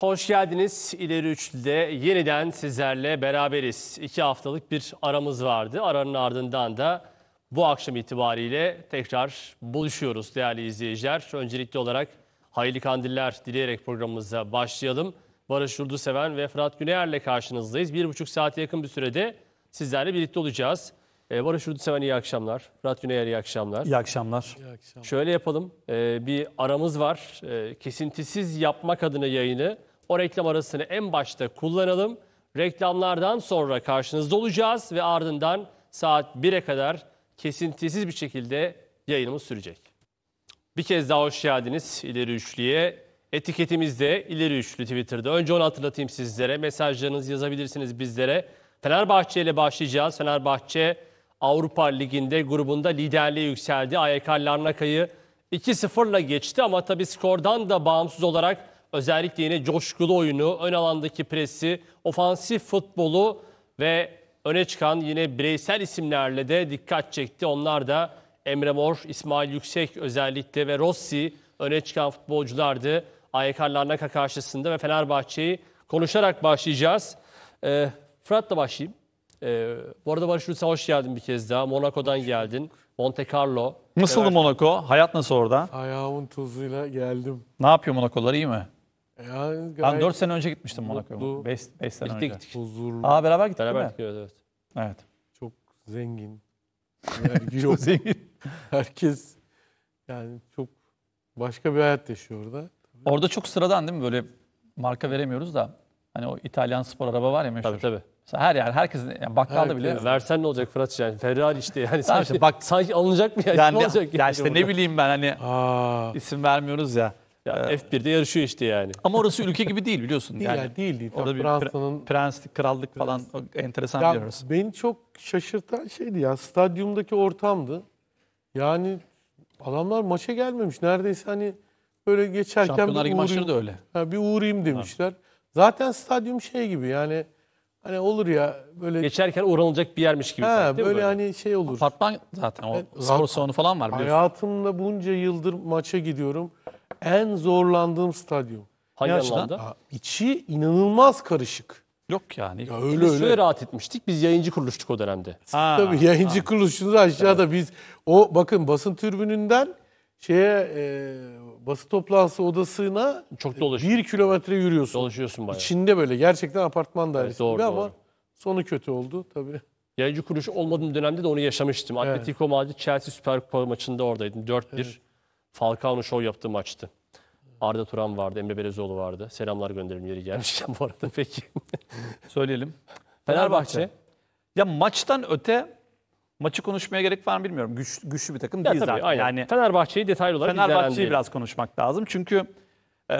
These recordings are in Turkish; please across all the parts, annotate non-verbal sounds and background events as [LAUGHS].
Hoş geldiniz. İleri Üçlü'de yeniden sizlerle beraberiz. İki haftalık bir aramız vardı. Aranın ardından da bu akşam itibariyle tekrar buluşuyoruz değerli izleyiciler. Öncelikli olarak hayırlı kandiller dileyerek programımıza başlayalım. Barış Yurduseven ve Fırat Güneyer'le karşınızdayız. Bir buçuk saate yakın bir sürede sizlerle birlikte olacağız. Ee, Barış Yurduseven iyi akşamlar. Fırat Güneyer iyi akşamlar. İyi akşamlar. İyi akşamlar. Şöyle yapalım. Ee, bir aramız var. Ee, kesintisiz yapmak adına yayını o reklam arasını en başta kullanalım. Reklamlardan sonra karşınızda olacağız ve ardından saat 1'e kadar kesintisiz bir şekilde yayınımız sürecek. Bir kez daha hoş geldiniz İleri Üçlü'ye. Etiketimizde İleri Üçlü Twitter'da. Önce onu hatırlatayım sizlere. Mesajlarınızı yazabilirsiniz bizlere. Fenerbahçe ile başlayacağız. Fenerbahçe Avrupa Ligi'nde grubunda liderliğe yükseldi. AYK Larnaka'yı 2-0'la geçti ama tabii skordan da bağımsız olarak özellikle yine coşkulu oyunu, ön alandaki presi, ofansif futbolu ve öne çıkan yine bireysel isimlerle de dikkat çekti. Onlar da Emre Mor, İsmail Yüksek özellikle ve Rossi öne çıkan futbolculardı. AYK Larnaka karşısında ve Fenerbahçe'yi konuşarak başlayacağız. Ee, Fırat'la başlayayım. Ee, bu arada Barış Rüsa hoş geldin bir kez daha. Monaco'dan geldin. Monte Carlo. Nasıldı Monaco? Hayat nasıl orada? Ayağımın tozuyla geldim. Ne yapıyor Monakolar? iyi mi? Yani Ben 4 sene önce gitmiştim Monaco'ya. mutlu, 5 sene Birlikte önce. huzurlu, Aa beraber gittik Beraber değil mi? gidiyoruz evet. Evet. çok zengin. [LAUGHS] Çok Zengin. [LAUGHS] Herkes yani çok başka bir hayat yaşıyor orada. Orada çok sıradan değil mi? Böyle marka veremiyoruz da. Hani o İtalyan spor araba var ya meşhur. Tabii tabii. Mesela her yer, herkesin, yani bakkalda bile. Versen ne olacak Fırat yani Ferrari işte yani sanki, bak, sanki alınacak mı yani, ne Yani, olacak? ya işte ne bileyim ben hani Aa, isim vermiyoruz ya. Yani ee, F1'de yarışıyor işte yani. Ama orası ülke gibi değil biliyorsun. [LAUGHS] Değil yani, yani değil değil. Orada bir prenslik, krallık falan prenslik. enteresan ya, bir orası. Beni çok şaşırtan şeydi ya stadyumdaki ortamdı. Yani adamlar maça gelmemiş. Neredeyse hani böyle geçerken Şampiyonlar bir uğrayayım, da öyle. Yani bir uğrayayım demişler. Ha. Zaten stadyum şey gibi yani hani olur ya böyle geçerken uğranılacak bir yermiş gibi. He, sanki, böyle, böyle hani şey olur. Apartman zaten o evet, spor salonu falan var biliyorsun. Hayatımda bunca yıldır maça gidiyorum en zorlandığım stadyum. Hangi Yani alanda? içi inanılmaz karışık. Yok yani. Ya öyle öyle. rahat etmiştik. Biz yayıncı kuruluştuk o dönemde. Ha, Tabii yayıncı kuruluşunuz aşağıda biz o bakın basın türbününden şeye e, basın toplantısı odasına Çok dolaş- bir kilometre yürüyorsun. Dolaşıyorsun bayağı. İçinde böyle gerçekten apartman dairesi doğru, gibi ama doğru. sonu kötü oldu tabii. Yayıncı kuruluş olmadığım dönemde de onu yaşamıştım. Atletico Madrid Chelsea Süper Kupa maçında oradaydım. 4-1. Falcao'nun şov yaptığı maçtı. Arda Turan vardı, Emre Belezoğlu vardı. Selamlar gönderelim yeri gelmişken [LAUGHS] bu arada peki. Söyleyelim. Fenerbahçe. Fenerbahçe. Ya maçtan öte maçı konuşmaya gerek var mı bilmiyorum. Güç, güçlü bir takım Ya değil tabii, zaten. Yani Fenerbahçe'yi detaylı olarak Fenerbahçe'yi biraz konuşmak lazım. Çünkü e,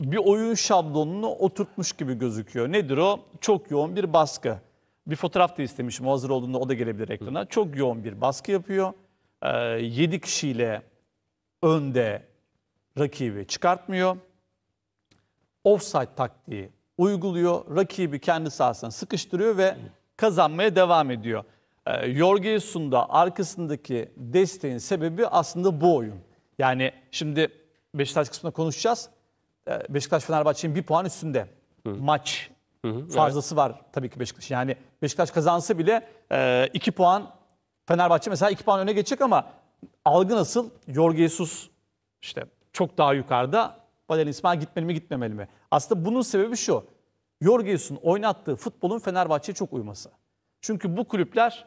bir oyun şablonunu oturtmuş gibi gözüküyor. Nedir o? Çok yoğun bir baskı. Bir fotoğraf da istemişim. O hazır olduğunda o da gelebilir ekrana. Çok yoğun bir baskı yapıyor. E, 7 kişiyle önde rakibi çıkartmıyor. Offside taktiği uyguluyor. Rakibi kendi sahasına sıkıştırıyor ve kazanmaya devam ediyor. E, ee, Jorgensen'un da arkasındaki desteğin sebebi aslında bu oyun. Yani şimdi Beşiktaş kısmında konuşacağız. E, Beşiktaş Fenerbahçe'nin bir puan üstünde. Hı. Maç hı, fazlası evet. var tabii ki Beşiktaş. Yani Beşiktaş kazansa bile e, iki puan Fenerbahçe mesela iki puan öne geçecek ama algı nasıl? Jorge Jesus işte çok daha yukarıda. Valerian İsmail gitmeli mi gitmemeli mi? Aslında bunun sebebi şu. Jorge Jesus'un oynattığı futbolun Fenerbahçe'ye çok uyması. Çünkü bu kulüpler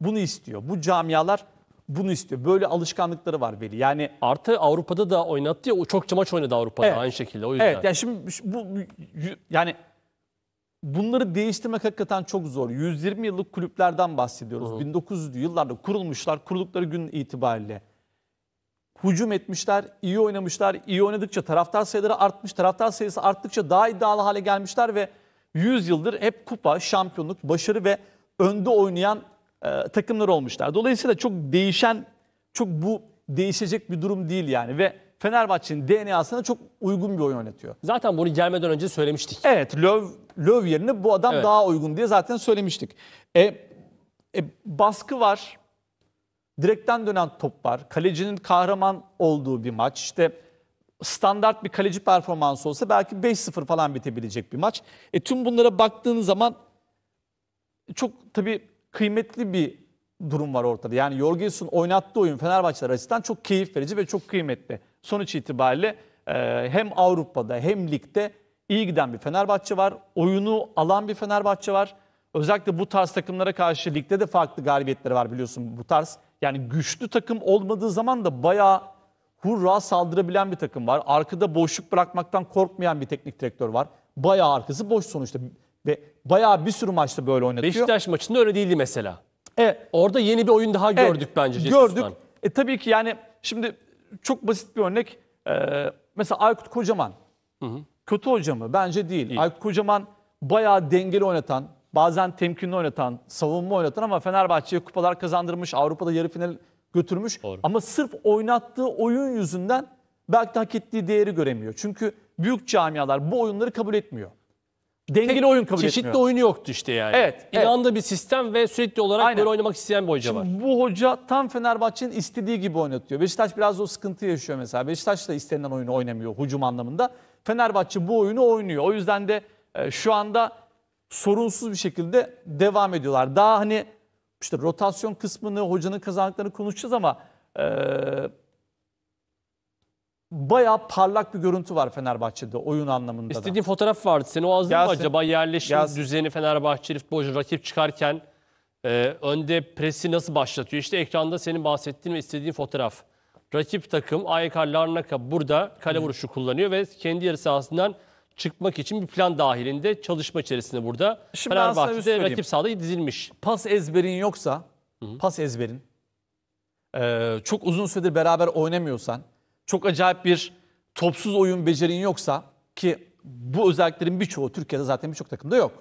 bunu istiyor. Bu camialar bunu istiyor. Böyle alışkanlıkları var belli. Yani artı Avrupa'da da oynattı ya. Çok maç oynadı Avrupa'da evet. aynı şekilde. O yüzden. Evet. Yani şimdi bu yani bunları değiştirmek hakikaten çok zor. 120 yıllık kulüplerden bahsediyoruz. Hı. 1900'lü yıllarda kurulmuşlar. Kuruldukları gün itibariyle hücum etmişler, iyi oynamışlar. İyi oynadıkça taraftar sayıları artmış. Taraftar sayısı arttıkça daha iddialı hale gelmişler ve 100 yıldır hep kupa, şampiyonluk, başarı ve önde oynayan e, takımlar olmuşlar. Dolayısıyla çok değişen, çok bu değişecek bir durum değil yani ve Fenerbahçe'nin DNA'sına çok uygun bir oyun oynatıyor. Zaten bunu gelmeden önce söylemiştik. Evet, Löw Löw yerine bu adam evet. daha uygun diye zaten söylemiştik. E, e, baskı var. Direkten dönen top var. Kalecinin kahraman olduğu bir maç. İşte standart bir kaleci performansı olsa belki 5-0 falan bitebilecek bir maç. E, tüm bunlara baktığın zaman çok tabii kıymetli bir durum var ortada. Yani Jorgensen oynattığı oyun Fenerbahçeler açısından çok keyif verici ve çok kıymetli. Sonuç itibariyle e, hem Avrupa'da hem ligde iyi giden bir Fenerbahçe var. Oyunu alan bir Fenerbahçe var. Özellikle bu tarz takımlara karşı ligde de farklı galibiyetleri var biliyorsun bu tarz. Yani güçlü takım olmadığı zaman da bayağı hurra saldırabilen bir takım var. Arkada boşluk bırakmaktan korkmayan bir teknik direktör var. Bayağı arkası boş sonuçta. Ve bayağı bir sürü maçta böyle oynatıyor. Beşiktaş maçında öyle değildi mesela. Evet. Orada yeni bir oyun daha e, gördük evet, bence Cesus'tan. Gördük. E tabii ki yani şimdi çok basit bir örnek. Ee, mesela Aykut Kocaman. Hı hı kötü hoca mı? Bence değil. değil. Aykut Kocaman bayağı dengeli oynatan, bazen temkinli oynatan, savunma oynatan ama Fenerbahçe'ye kupalar kazandırmış, Avrupa'da yarı final götürmüş. Doğru. Ama sırf oynattığı oyun yüzünden belki de hak ettiği değeri göremiyor. Çünkü büyük camialar bu oyunları kabul etmiyor. Dengeli Tek oyun kabul çeşitli etmiyor. Çeşitli oyunu yoktu işte yani. Evet. İnandığı evet. bir sistem ve sürekli olarak Aynen. böyle oynamak isteyen bir hoca Şimdi var. Bu hoca tam Fenerbahçe'nin istediği gibi oynatıyor. Beşiktaş biraz o sıkıntı yaşıyor mesela. Beşiktaş da istenilen oyunu oynamıyor hücum anlamında. Fenerbahçe bu oyunu oynuyor. O yüzden de e, şu anda sorunsuz bir şekilde devam ediyorlar. Daha hani işte rotasyon kısmını, hocanın kazandıklarını konuşacağız ama e, bayağı parlak bir görüntü var Fenerbahçe'de oyun anlamında İstediğin fotoğraf vardı. Senin o ağzında mı acaba yerleşim Gelsin. düzeni Fenerbahçeli futbolcu rakip çıkarken e, önde presi nasıl başlatıyor? İşte ekranda senin bahsettiğin ve istediğin fotoğraf. Rakip takım AYK Larnaka burada kale vuruşu kullanıyor ve kendi yarı sahasından çıkmak için bir plan dahilinde çalışma içerisinde burada. ben sana Fenerbahçe'de şey rakip sahada dizilmiş. Pas ezberin yoksa, pas ezberin, e, çok uzun süredir beraber oynamıyorsan, çok acayip bir topsuz oyun becerin yoksa ki bu özelliklerin birçoğu Türkiye'de zaten birçok takımda yok.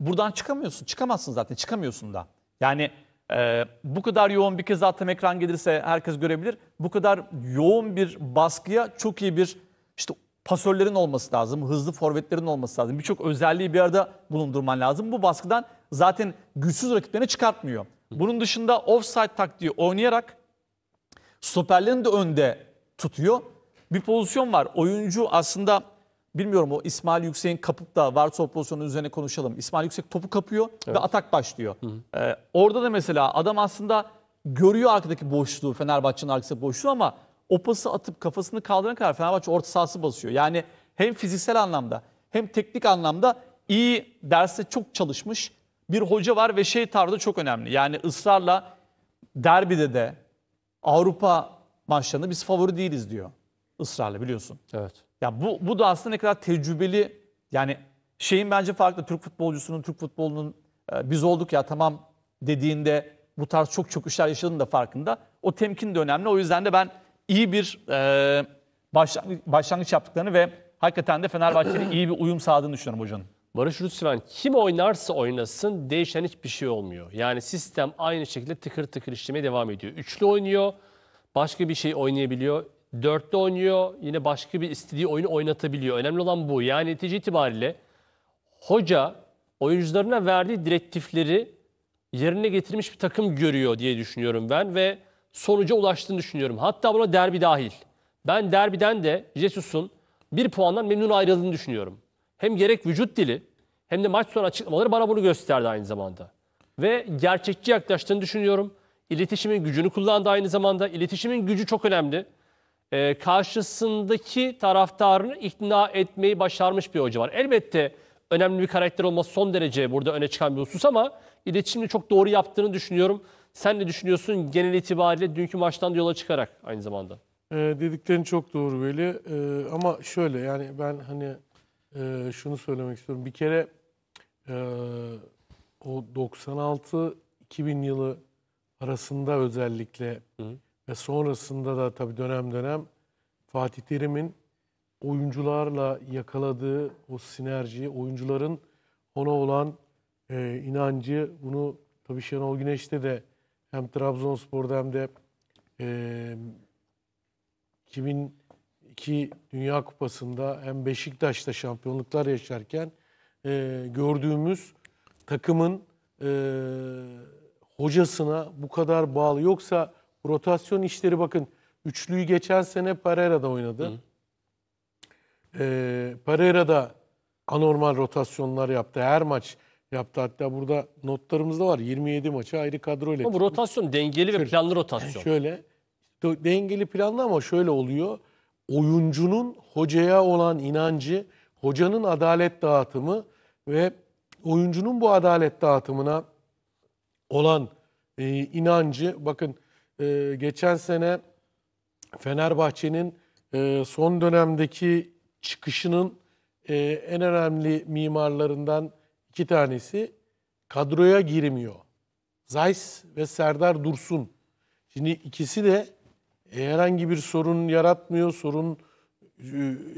Buradan çıkamıyorsun, çıkamazsın zaten, çıkamıyorsun da. Yani ee, bu kadar yoğun bir kez daha tam ekran gelirse herkes görebilir. Bu kadar yoğun bir baskıya çok iyi bir işte pasörlerin olması lazım, hızlı forvetlerin olması lazım. Birçok özelliği bir arada bulundurman lazım. Bu baskıdan zaten güçsüz rakiplerini çıkartmıyor. Bunun dışında offside taktiği oynayarak stoperlerini de önde tutuyor. Bir pozisyon var. Oyuncu aslında Bilmiyorum o İsmail Yüksek'in kapıp da Vartov pozisyonu üzerine konuşalım. İsmail Yüksek topu kapıyor evet. ve atak başlıyor. Hı hı. Ee, orada da mesela adam aslında görüyor arkadaki boşluğu, Fenerbahçe'nin arkasındaki boşluğu ama o pası atıp kafasını kaldırana kadar Fenerbahçe orta sahası basıyor. Yani hem fiziksel anlamda hem teknik anlamda iyi derste çok çalışmış bir hoca var ve şey tarzı çok önemli. Yani ısrarla derbide de Avrupa maçlarında biz favori değiliz diyor. Israrla biliyorsun. Evet. Ya bu, bu da aslında ne kadar tecrübeli yani şeyin bence farklı. Türk futbolcusunun, Türk futbolunun e, biz olduk ya tamam dediğinde bu tarz çok çok işler yaşadığını da farkında. O temkin de önemli. O yüzden de ben iyi bir e, başlangıç, başlangıç yaptıklarını ve hakikaten de Fenerbahçe'nin iyi bir uyum sağladığını düşünüyorum hocanın. Barış Rüsran kim oynarsa oynasın değişen hiçbir şey olmuyor. Yani sistem aynı şekilde tıkır tıkır işlemeye devam ediyor. Üçlü oynuyor, başka bir şey oynayabiliyor. Dörtte oynuyor. Yine başka bir istediği oyunu oynatabiliyor. Önemli olan bu. Yani netice itibariyle hoca oyuncularına verdiği direktifleri yerine getirmiş bir takım görüyor diye düşünüyorum ben ve sonuca ulaştığını düşünüyorum. Hatta buna derbi dahil. Ben derbiden de Jesus'un bir puandan memnun ayrıldığını düşünüyorum. Hem gerek vücut dili hem de maç sonu açıklamaları bana bunu gösterdi aynı zamanda. Ve gerçekçi yaklaştığını düşünüyorum. İletişimin gücünü kullandı aynı zamanda. İletişimin gücü çok önemli e, karşısındaki taraftarını ikna etmeyi başarmış bir hoca var. Elbette önemli bir karakter olması son derece burada öne çıkan bir husus ama iletişimini çok doğru yaptığını düşünüyorum. Sen ne düşünüyorsun genel itibariyle dünkü maçtan yola çıkarak aynı zamanda? E, dediklerin çok doğru Veli e, ama şöyle yani ben hani e, şunu söylemek istiyorum. Bir kere e, o 96-2000 yılı arasında özellikle hı hı ve sonrasında da tabii dönem dönem Fatih Terim'in oyuncularla yakaladığı o sinerji, oyuncuların ona olan e, inancı bunu tabii Şenol Güneş'te de hem Trabzonspor'da hem de e, 2002 Dünya Kupası'nda hem Beşiktaş'ta şampiyonluklar yaşarken e, gördüğümüz takımın e, hocasına bu kadar bağlı yoksa Rotasyon işleri bakın. Üçlüyü geçen sene Pereira'da oynadı. Hı. Ee, Pereira'da anormal rotasyonlar yaptı. Her maç yaptı. Hatta burada notlarımızda var. 27 maçı ayrı kadro ile. Ama bu rotasyon dengeli şöyle, ve planlı rotasyon. [LAUGHS] Şöyle dengeli planlı ama şöyle oluyor. Oyuncunun hocaya olan inancı, hocanın adalet dağıtımı ve oyuncunun bu adalet dağıtımına olan e, inancı bakın e, geçen sene Fenerbahçe'nin e, son dönemdeki çıkışının e, en önemli mimarlarından iki tanesi kadroya girmiyor. Zays ve Serdar Dursun. Şimdi ikisi de e, herhangi bir sorun yaratmıyor, sorun e,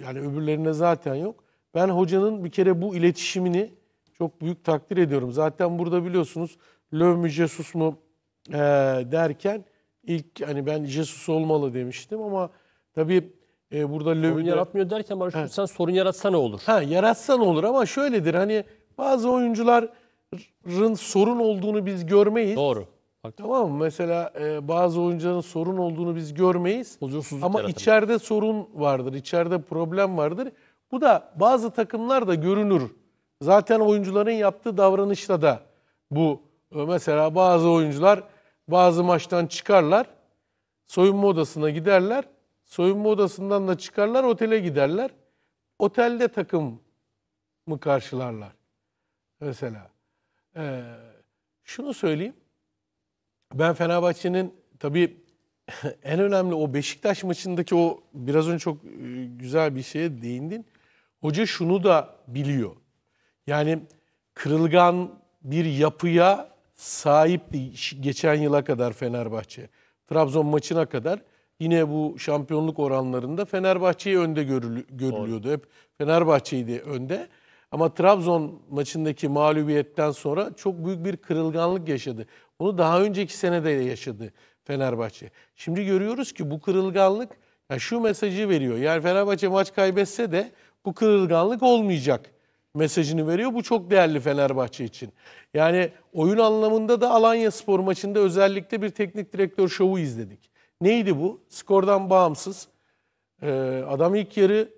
yani öbürlerine zaten yok. Ben hocanın bir kere bu iletişimini çok büyük takdir ediyorum. Zaten burada biliyorsunuz löv mü Jesus mu e, derken ilk hani ben Jesus olmalı demiştim ama tabii e, burada Löw'ü sorun yaratmıyor derken Barış sen sorun yaratsa ne olur? Ha yaratsa ne olur ama şöyledir hani bazı oyuncuların sorun olduğunu biz görmeyiz. Doğru. Tamam Mesela e, bazı oyuncuların sorun olduğunu biz görmeyiz. Huzursuzluk ama yaratır. içeride sorun vardır. içeride problem vardır. Bu da bazı takımlar da görünür. Zaten oyuncuların yaptığı davranışla da bu e, mesela bazı oyuncular bazı maçtan çıkarlar. Soyunma odasına giderler. Soyunma odasından da çıkarlar, otele giderler. Otelde takım mı karşılarlar? Mesela. Ee, şunu söyleyeyim. Ben Fenerbahçe'nin tabii [LAUGHS] en önemli o Beşiktaş maçındaki o biraz önce çok e, güzel bir şeye değindin. Hoca şunu da biliyor. Yani kırılgan bir yapıya sahipti geçen yıla kadar Fenerbahçe. Trabzon maçına kadar yine bu şampiyonluk oranlarında Fenerbahçe'yi önde görülü, görülüyordu. Hep Fenerbahçe'ydi önde. Ama Trabzon maçındaki mağlubiyetten sonra çok büyük bir kırılganlık yaşadı. Bunu daha önceki senede de yaşadı Fenerbahçe. Şimdi görüyoruz ki bu kırılganlık yani şu mesajı veriyor. Yani Fenerbahçe maç kaybetse de bu kırılganlık olmayacak mesajını veriyor. Bu çok değerli Fenerbahçe için. Yani oyun anlamında da Alanya Spor maçında özellikle bir teknik direktör şovu izledik. Neydi bu? Skordan bağımsız. Ee, adam ilk yarı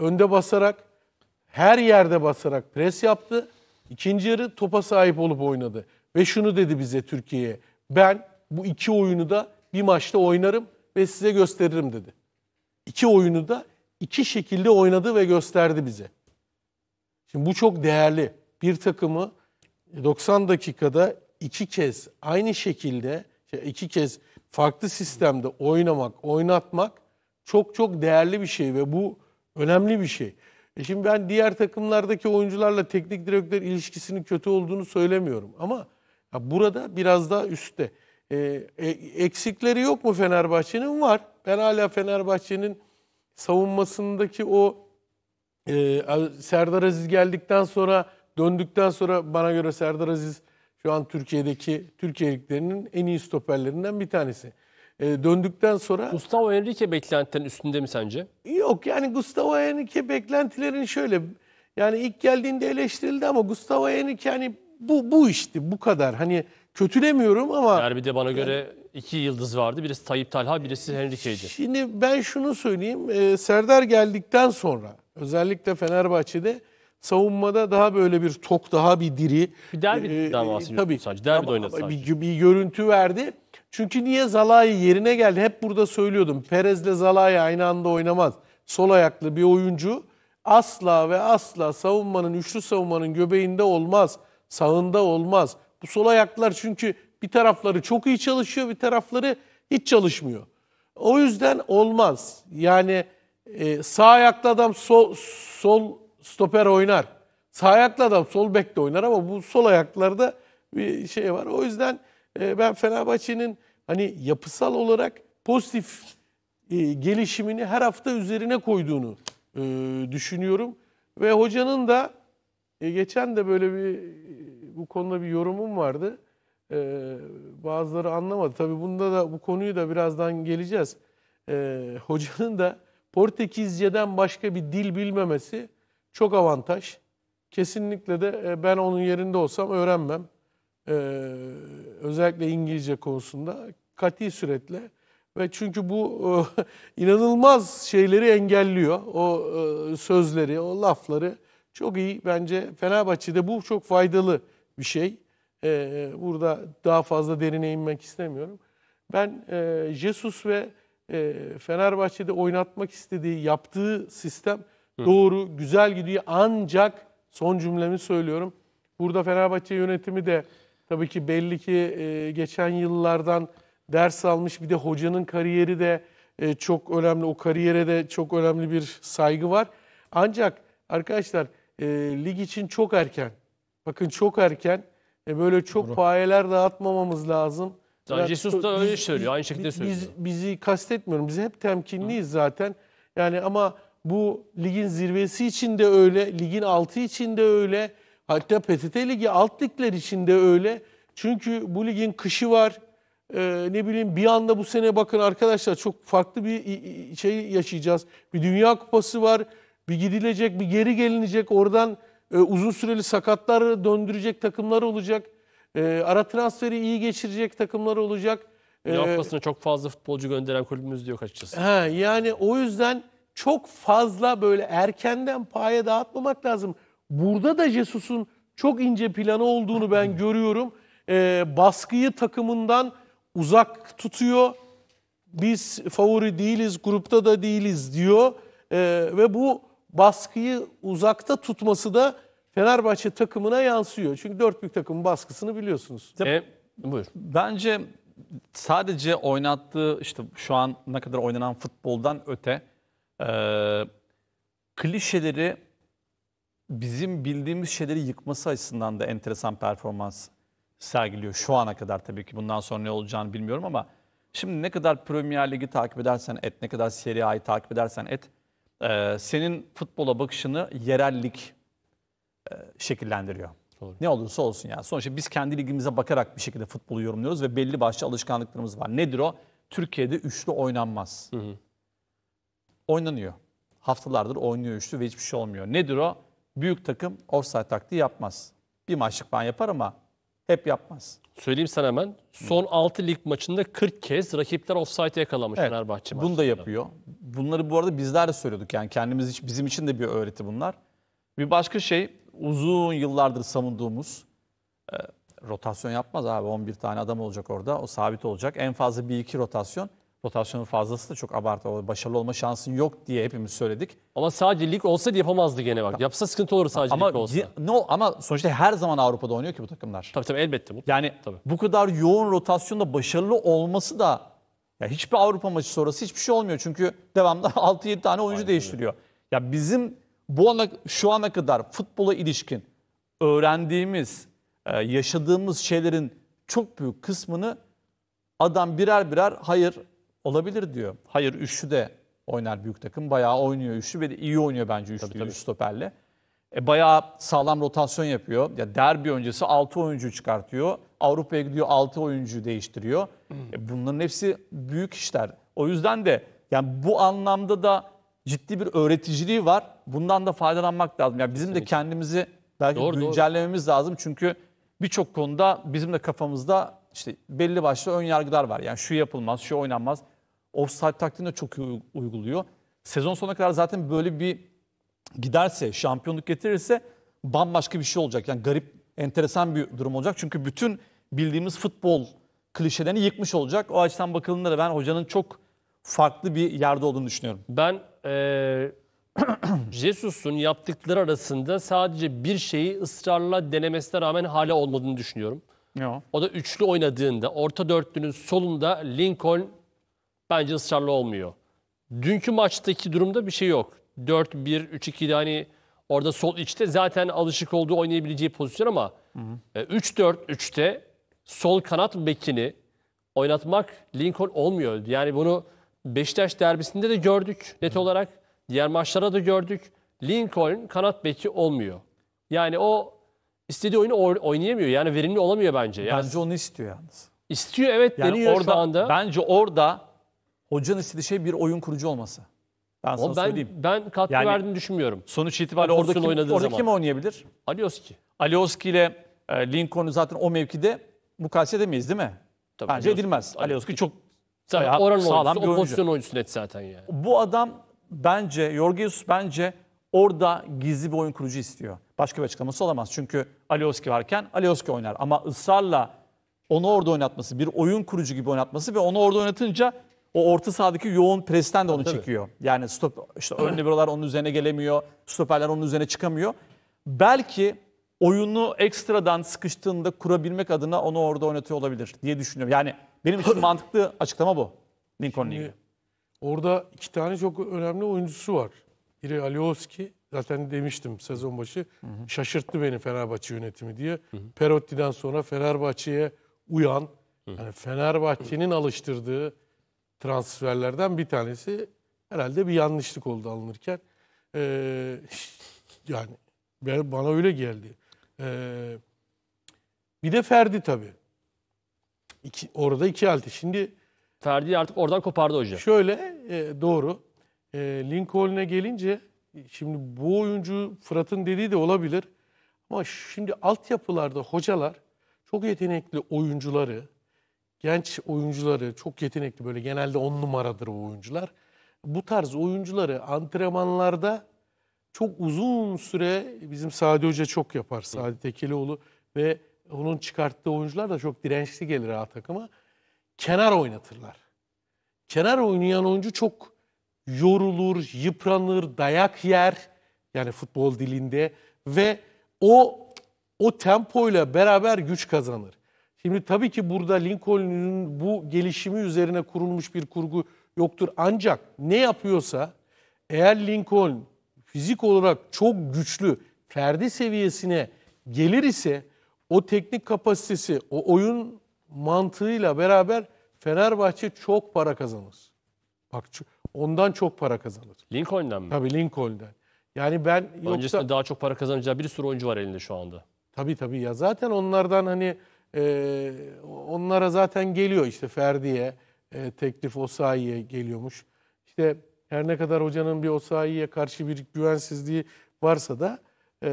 önde basarak, her yerde basarak pres yaptı. İkinci yarı topa sahip olup oynadı. Ve şunu dedi bize Türkiye'ye. Ben bu iki oyunu da bir maçta oynarım ve size gösteririm dedi. İki oyunu da iki şekilde oynadı ve gösterdi bize. Şimdi bu çok değerli. Bir takımı 90 dakikada iki kez aynı şekilde şey, iki kez farklı sistemde oynamak, oynatmak çok çok değerli bir şey ve bu önemli bir şey. E şimdi ben diğer takımlardaki oyuncularla teknik direktör ilişkisinin kötü olduğunu söylemiyorum ama ya burada biraz daha üstte. E, e, eksikleri yok mu Fenerbahçe'nin? Var. Ben hala Fenerbahçe'nin savunmasındaki o e, Serdar Aziz geldikten sonra döndükten sonra bana göre Serdar Aziz şu an Türkiye'deki Türkiye'liklerinin en iyi stoperlerinden bir tanesi. E, döndükten sonra... Gustavo Henrique beklentilerin üstünde mi sence? Yok yani Gustavo Henrique beklentilerin şöyle... Yani ilk geldiğinde eleştirildi ama Gustavo Henrique yani bu, bu işti bu kadar. Hani kötülemiyorum ama... Derbide bana yani, göre iki yıldız vardı. Birisi Tayyip Talha, birisi e, Henrique'ydi. Şimdi ben şunu söyleyeyim. E, Serdar geldikten sonra özellikle Fenerbahçe'de savunmada daha böyle bir tok, daha bir diri. Bir derbiden e, bahsediyorum e, tabii, sadece. Derbide oynadı sadece. Bir, bir görüntü verdi. Çünkü niye Zalai yerine geldi? Hep burada söylüyordum. Perez'le Zalai aynı anda oynamaz. Sol ayaklı bir oyuncu asla ve asla savunmanın, üçlü savunmanın göbeğinde olmaz. Sağında olmaz. Bu sol ayaklar çünkü bir tarafları çok iyi çalışıyor, bir tarafları hiç çalışmıyor. O yüzden olmaz. Yani e, sağ ayaklı adam sol, sol stoper oynar. Sağ ayaklı adam sol bekte oynar ama bu sol ayaklarda bir şey var. O yüzden e, ben Fenerbahçe'nin hani yapısal olarak pozitif e, gelişimini her hafta üzerine koyduğunu e, düşünüyorum. Ve hocanın da e, geçen de böyle bir e, bu konuda bir yorumum vardı e, bazıları anlamadı. Tabii bunda da bu konuyu da birazdan geleceğiz. E, hocanın da Portekizce'den başka bir dil bilmemesi çok avantaj. Kesinlikle de e, ben onun yerinde olsam öğrenmem. E, özellikle İngilizce konusunda kati süretle ve çünkü bu e, [LAUGHS] inanılmaz şeyleri engelliyor. O e, sözleri, o lafları çok iyi bence Fenerbahçe'de bu çok faydalı bir şey. Ee, e, burada daha fazla derine inmek istemiyorum. Ben e, Jesus ve e, Fenerbahçe'de oynatmak istediği, yaptığı sistem Hı. doğru, güzel gidiyor. Ancak son cümlemi söylüyorum. Burada Fenerbahçe yönetimi de tabii ki belli ki e, geçen yıllardan ders almış. Bir de hocanın kariyeri de e, çok önemli. O kariyere de çok önemli bir saygı var. Ancak arkadaşlar e, lig için çok erken. Bakın çok erken e böyle çok Doğru. payeler dağıtmamamız lazım. Yani da öyle söylüyor. Aynı şekilde biz, söylüyor. Biz, bizi kastetmiyorum. Biz hep temkinliyiz Hı. zaten. Yani ama bu ligin zirvesi için de öyle. Ligin altı için de öyle. Hatta PTT Ligi alt ligler için de öyle. Çünkü bu ligin kışı var. Ee, ne bileyim bir anda bu sene bakın arkadaşlar çok farklı bir şey yaşayacağız. Bir Dünya Kupası var. Bir gidilecek, bir geri gelinecek. Oradan e, uzun süreli sakatlar döndürecek takımlar olacak. E, ara transferi iyi geçirecek takımlar olacak. E, Avrupa'sına ee, çok fazla futbolcu gönderen kulübümüz diyor yok açıkçası. He, yani o yüzden çok fazla böyle erkenden paya dağıtmamak lazım. Burada da Jesus'un çok ince planı olduğunu ben [LAUGHS] görüyorum. Ee, baskıyı takımından uzak tutuyor. Biz favori değiliz, grupta da değiliz diyor. Ee, ve bu baskıyı uzakta tutması da Fenerbahçe takımına yansıyor. Çünkü dört büyük takımın baskısını biliyorsunuz. E, Buyur. Bence sadece oynattığı işte şu an ne kadar oynanan futboldan öte e, klişeleri bizim bildiğimiz şeyleri yıkması açısından da enteresan performans sergiliyor şu ana kadar tabii ki bundan sonra ne olacağını bilmiyorum ama şimdi ne kadar Premier Ligi takip edersen et, ne kadar Serie A'yı takip edersen et e, senin futbola bakışını yerellik e, şekillendiriyor. Doğru. Ne olursa olsun ya. Sonuçta biz kendi ligimize bakarak bir şekilde futbolu yorumluyoruz ve belli başlı alışkanlıklarımız var. Nedir o? Türkiye'de üçlü oynanmaz. Hı hı. Oynanıyor. Haftalardır oynuyor üçlü ve hiçbir şey olmuyor. Nedir o? Büyük takım offside taktiği yapmaz. Bir maçlık falan yapar ama hep yapmaz. Söyleyeyim sana hemen. Son 6 lig maçında 40 kez rakipler offside yakalamış evet, Fenerbahçe Bunu da yapıyor. Bunları bu arada bizler de söylüyorduk. Yani kendimiz için, bizim için de bir öğreti bunlar. Bir başka şey uzun yıllardır savunduğumuz e, rotasyon yapmaz abi. 11 tane adam olacak orada. O sabit olacak. En fazla 1-2 rotasyon rotasyonun fazlası da çok abartı. Başarılı olma şansın yok diye hepimiz söyledik. Ama sadece lig olsa yapamazdı gene bak. Yapsa sıkıntı olur sadece ama, lig olsa. No, ama sonuçta her zaman Avrupa'da oynuyor ki bu takımlar. Tabii tabii elbette. Bu. Yani tabii. bu kadar yoğun rotasyonda başarılı olması da ya hiçbir Avrupa maçı sonrası hiçbir şey olmuyor. Çünkü devamlı 6-7 [LAUGHS] tane oyuncu Aynen. değiştiriyor. Ya bizim bu ana, şu ana kadar futbola ilişkin öğrendiğimiz, e, yaşadığımız şeylerin çok büyük kısmını adam birer birer hayır olabilir diyor. Hayır üçlü de oynar büyük takım. Bayağı oynuyor üçlü ve iyi oynuyor bence üçlü, tabii, tabii. üç stoperle. E, bayağı sağlam rotasyon yapıyor. Ya derbi öncesi 6 oyuncu çıkartıyor. Avrupa'ya gidiyor 6 oyuncu değiştiriyor. E, bunların hepsi büyük işler. O yüzden de yani bu anlamda da ciddi bir öğreticiliği var. Bundan da faydalanmak lazım. Yani bizim de kendimizi belki doğru, güncellememiz doğru. lazım. Çünkü birçok konuda bizim de kafamızda işte belli başlı ön yargılar var. Yani şu yapılmaz, şu oynanmaz. Offside taktiğini de çok iyi uyguluyor. Sezon sonuna kadar zaten böyle bir giderse, şampiyonluk getirirse bambaşka bir şey olacak. Yani garip, enteresan bir durum olacak. Çünkü bütün bildiğimiz futbol klişelerini yıkmış olacak. O açıdan bakıldığında da ben hocanın çok farklı bir yerde olduğunu düşünüyorum. Ben ee, [CLEARS THROAT] Jesus'un yaptıkları arasında sadece bir şeyi ısrarla denemesine rağmen hala olmadığını düşünüyorum. Yo. O da üçlü oynadığında orta dörtlünün solunda Lincoln bence ısrarlı olmuyor. Dünkü maçtaki durumda bir şey yok. 4-1, 3-2'de hani orada sol içte zaten alışık olduğu oynayabileceği pozisyon ama 3-4-3'te e, sol kanat bekini oynatmak Lincoln olmuyor. Yani bunu Beşiktaş derbisinde de gördük net olarak. Diğer maçlara da gördük. Lincoln kanat beki olmuyor. Yani o istediği oyunu oynayamıyor. Yani verimli olamıyor bence. Yani bence onu istiyor yalnız. İstiyor evet yani deniyor orada, şu anda. Bence orada hocanın istediği şey bir oyun kurucu olması. Ben sana ben, söyleyeyim. ben katkı Yani- verdiğini düşünmüyorum. Sonuç itibariyle orada Okursun kim, orada zaman. kim oynayabilir? Alioski. Alioski ile e, Lincoln'u zaten o mevkide mukayese edemeyiz değil mi? Tabii, Bence Alioski- edilmez. Alioski, çok Tabii bayağı oranın sağlam oyuncusu, bir o pozisyon oyuncusu net zaten yani. Bu adam bence, Jorge bence orada gizli bir oyun kurucu istiyor. Başka bir açıklaması olamaz. Çünkü Alioski varken Alioski oynar. Ama ısrarla onu orada oynatması, bir oyun kurucu gibi oynatması ve onu orada oynatınca o orta sahadaki yoğun presten de onu Tabii. çekiyor. Yani stop işte ön liberolar onun üzerine gelemiyor. Stoperler onun üzerine çıkamıyor. Belki oyunu ekstradan sıkıştığında kurabilmek adına onu orada oynatıyor olabilir diye düşünüyorum. Yani benim için [LAUGHS] mantıklı açıklama bu. Lincoln ilgili. Orada iki tane çok önemli oyuncusu var. Biri Alioski zaten demiştim sezon başı hı hı. şaşırttı beni Fenerbahçe yönetimi diye. Hı hı. Perotti'den sonra Fenerbahçe'ye uyan, hı. yani Fenerbahçe'nin alıştırdığı transferlerden bir tanesi herhalde bir yanlışlık oldu alınırken. Ee, yani bana öyle geldi. Ee, bir de Ferdi tabii. İki, orada iki altı. Şimdi Ferdi artık oradan kopardı hoca. Şöyle e, doğru. E, Lincoln'e gelince şimdi bu oyuncu Fırat'ın dediği de olabilir. Ama şimdi altyapılarda hocalar çok yetenekli oyuncuları genç oyuncuları çok yetenekli böyle genelde on numaradır o oyuncular. Bu tarz oyuncuları antrenmanlarda çok uzun süre bizim Sadi Hoca çok yapar Sadi Tekelioğlu ve onun çıkarttığı oyuncular da çok dirençli gelir A takıma. Kenar oynatırlar. Kenar oynayan oyuncu çok yorulur, yıpranır, dayak yer yani futbol dilinde ve o o tempoyla beraber güç kazanır. Şimdi tabii ki burada Lincoln'un bu gelişimi üzerine kurulmuş bir kurgu yoktur. Ancak ne yapıyorsa eğer Lincoln fizik olarak çok güçlü ferdi seviyesine gelir ise o teknik kapasitesi, o oyun mantığıyla beraber Fenerbahçe çok para kazanır. Bak ondan çok para kazanır. Lincoln'dan mı? Tabii Lincoln'dan. Yani ben Öncesinde yoksa... daha çok para kazanacağı bir sürü oyuncu var elinde şu anda. Tabii tabii ya zaten onlardan hani e, onlara zaten geliyor işte Ferdi'ye e, teklif Osayi'ye geliyormuş. İşte her ne kadar hocanın bir Osayi'ye karşı bir güvensizliği varsa da e,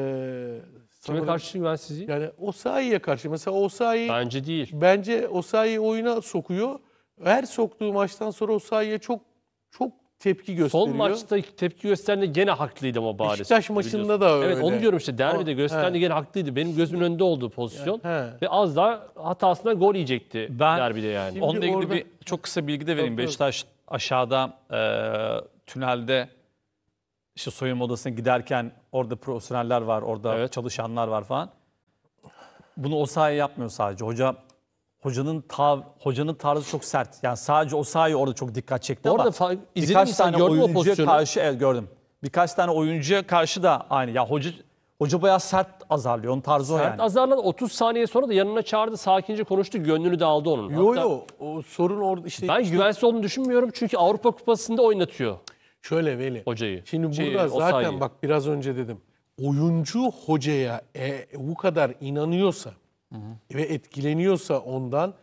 Kime karşı güvensizliği? Yani Osayi'ye karşı. Mesela Osayi bence değil. Bence Osayi oyuna sokuyor. Her soktuğu maçtan sonra Osayi'ye çok çok tepki gösteriyor. Son maçta tepki gösterdiğinde gene haklıydı ama bariz. Beşiktaş maçında da öyle. Evet onu diyorum işte derbide gösterdi gene haklıydı. Benim gözümün önünde olduğu pozisyon. Yani, ve az daha hatasından gol yiyecekti ben, derbide yani. Onunla ilgili orada... bir çok kısa bilgi de vereyim. Tabii, Beşiktaş aşağıda e, tünelde işte soyunma odasına giderken orada profesyoneller var, orada evet. çalışanlar var falan. Bunu o sahaya yapmıyor sadece. Hoca hocanın tav, hocanın tarzı çok sert. Yani sadece o sahayı orada çok dikkat çekti Orada ama birkaç tane gördün oyuncuya karşı evet, gördüm. Birkaç tane oyuncuya karşı da aynı. Ya hoca hoca bayağı sert azarlıyor. Onun tarzı o Mert yani. azarladı 30 saniye sonra da yanına çağırdı sakince konuştu gönlünü de aldı onun. Yo Hatta yo o sorun orada işte Ben güvensiz olduğunu düşünmüyorum çünkü Avrupa Kupası'nda oynatıyor şöyle Veli. hocayı. Şimdi şey, burada Şey, o zaten bak biraz önce dedim. Oyuncu hocaya e, bu kadar inanıyorsa hı ve etkileniyorsa ondan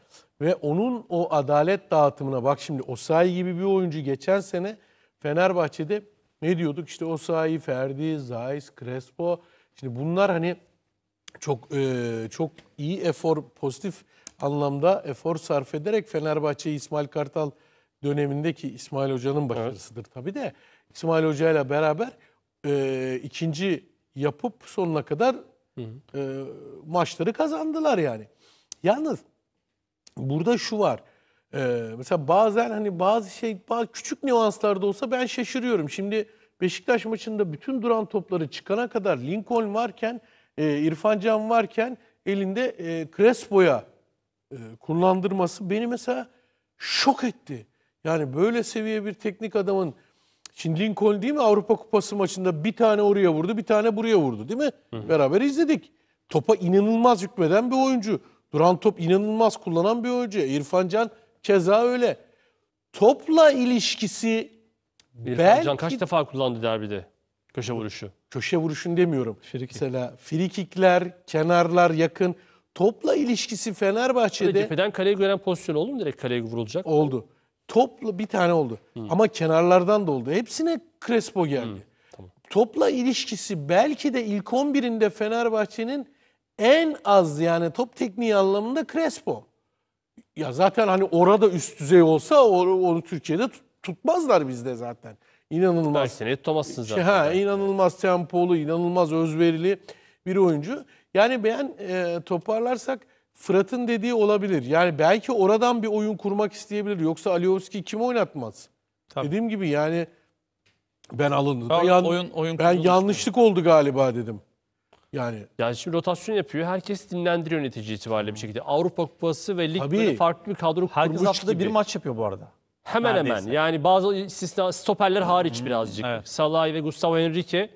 ve onun o adalet dağıtımına bak şimdi Osayi gibi bir oyuncu geçen sene Fenerbahçe'de ne diyorduk işte Osayi, Ferdi, Zayis, Crespo şimdi bunlar hani çok e, çok iyi efor pozitif anlamda efor sarf ederek Fenerbahçe İsmail Kartal dönemindeki İsmail Hoca'nın başarısıdır evet. tabii de İsmail hocayla beraber e, ikinci yapıp sonuna kadar e, maçları kazandılar yani. Yalnız burada şu var. E, mesela bazen hani bazı şey bazı küçük nüanslarda olsa ben şaşırıyorum. Şimdi Beşiktaş maçında bütün duran topları çıkana kadar Lincoln varken, e, İrfan Can varken elinde e, Crespo'ya e, kullandırması beni mesela şok etti. Yani böyle seviye bir teknik adamın Şimdi Lincoln değil mi Avrupa Kupası maçında bir tane oraya vurdu, bir tane buraya vurdu değil mi? Hı. Beraber izledik. Topa inanılmaz hükmeden bir oyuncu. Duran top inanılmaz kullanan bir oyuncu. İrfan Can keza öyle. Topla ilişkisi İrfan belki... Can kaç defa kullandı derbide köşe vuruşu? Köşe vuruşun demiyorum. Frikik. Mesela frikikler, kenarlar yakın. Topla ilişkisi Fenerbahçe'de... Öyle cepheden kaleye gören pozisyon oldu mu direkt kaleye vurulacak? Oldu. Mı? Topla bir tane oldu. Hı. Ama kenarlardan da oldu. Hepsine Crespo geldi. Hı. Tamam. Topla ilişkisi belki de ilk 11'inde Fenerbahçe'nin en az yani top tekniği anlamında Crespo. Ya zaten hani orada üst düzey olsa onu, onu Türkiye'de tut, tutmazlar bizde zaten. İnanılmaz. Aksine tutamazsın zaten. Ha, inanılmaz tempolu, inanılmaz özverili bir oyuncu. Yani ben e, toparlarsak Fırat'ın dediği olabilir. Yani belki oradan bir oyun kurmak isteyebilir. Yoksa Alioski kim oynatmaz? Tabii. Dediğim gibi yani ben alındı. Ben, yan, oyun, oyun ben yanlışlık yani. oldu galiba dedim. Yani yani şimdi rotasyon yapıyor. Herkes dinlendiriyor netice itibariyle bir şekilde. Avrupa Kupası ve lig Tabii. farklı bir kadro Herkes haftada gibi. bir maç yapıyor bu arada. Hemen Neredeyse. hemen. Yani bazı stoperler hariç hmm. birazcık. Evet. Salah ve Gustavo Henrique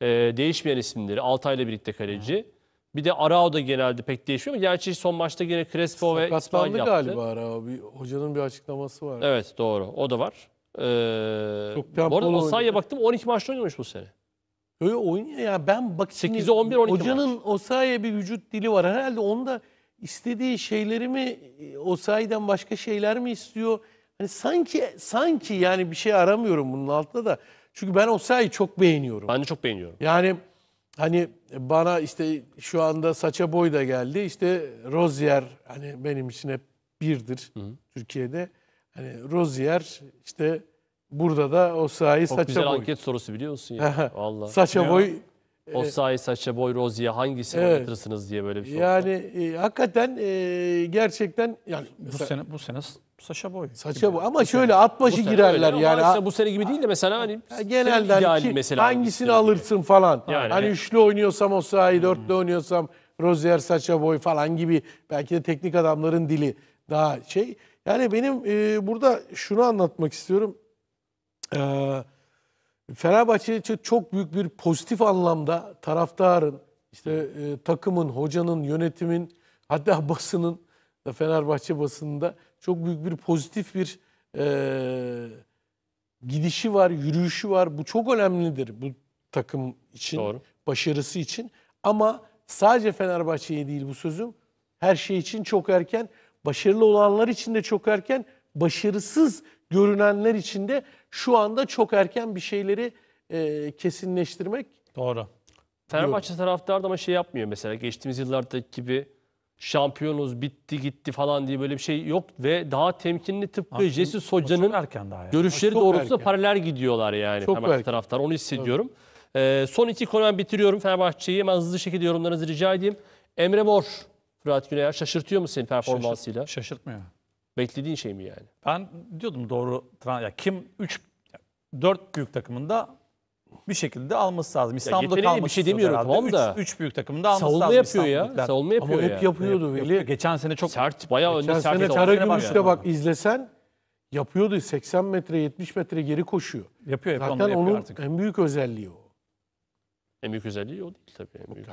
e, değişmeyen isimleri. Altay ile birlikte kaleci. Hmm. Bir de Arao da genelde pek değişmiyor. Gerçi son maçta yine Crespo ve İsmail yaptı. galiba Arao. Bir, hocanın bir açıklaması var. Evet doğru. O da var. Ee, Çok bu arada tempolu Osayi'ye oynadı. baktım 12 maçta oynamış bu sene. Öyle oynuyor ya ben bak şimdi 8'e 11, 12 hocanın Osayi'ye bir vücut dili var. Herhalde onda istediği şeyleri mi Osaydan başka şeyler mi istiyor? Hani sanki sanki yani bir şey aramıyorum bunun altında da. Çünkü ben Osayi'yi çok beğeniyorum. Ben de çok beğeniyorum. Yani hani bana işte şu anda saça boy da geldi. İşte Rozier hani benim için hep birdir hı hı. Türkiye'de. Hani Rozier işte burada da o sahi saça boy. Çok güzel anket sorusu biliyor musun ya. Vallahi. Saça boy Osayi, Saça Boy, Rozi'ye hangisini evet. oynatırsınız diye böyle bir şey soru. Yani e, hakikaten e, gerçekten yani mesela, bu sene bu sene Saça Boy. Saça Boy ama bu şöyle sene, at başı girerler öyle, yani. bu sene gibi değil de mesela hani genelde ki, mesela hangisini alırsın diye. falan. Yani, hani evet. üçlü oynuyorsam Osayi, hmm. dörtlü oynuyorsam Rozier, Saça Boy falan gibi belki de teknik adamların dili daha şey. Yani benim e, burada şunu anlatmak istiyorum. Eee Fenerbahçe için çok büyük bir pozitif anlamda taraftarın, işte e, takımın, hocanın, yönetimin, hatta [LAUGHS] basının da Fenerbahçe basınında çok büyük bir pozitif bir e, gidişi var, yürüyüşü var. Bu çok önemlidir bu takım için, Doğru. başarısı için. Ama sadece Fenerbahçe'ye değil bu sözüm. Her şey için çok erken, başarılı olanlar için de çok erken, başarısız görünenler içinde şu anda çok erken bir şeyleri e, kesinleştirmek. Doğru. Fenerbahçe taraftarı da ama şey yapmıyor mesela geçtiğimiz yıllardaki gibi şampiyonuz bitti gitti falan diye böyle bir şey yok ve daha temkinli tıpkı Abi, Jesus Hoca'nın erken daha ya. görüşleri doğrultusunda doğrusunda paralel gidiyorlar yani Çok Fenerbahçe erken. taraftar onu hissediyorum. Ee, son iki konu ben bitiriyorum Fenerbahçe'yi hemen hızlı şekilde yorumlarınızı rica edeyim. Emre Mor, Fırat Güneyer şaşırtıyor mu seni performansıyla? Şaşırtmıyor. Beklediğin şey mi yani? Ben diyordum doğru ya kim 3 4 büyük takımında bir şekilde alması lazım. İstanbul'da kalması bir şey demiyorum tamam da. 3 büyük takımda alması Savunma lazım. yapıyor ya. Savunma yapıyor Ama hep yapıyordu Veli. Geçen sene çok sert bayağı önde sert. Geçen sene Karagümrüş'te bak izlesen yapıyordu. 80 metre 70 metre geri koşuyor. Yapıyor yapıyor. Zaten onun yapıyor artık. en büyük özelliği o. En büyük özelliği o değil tabii. En büyük.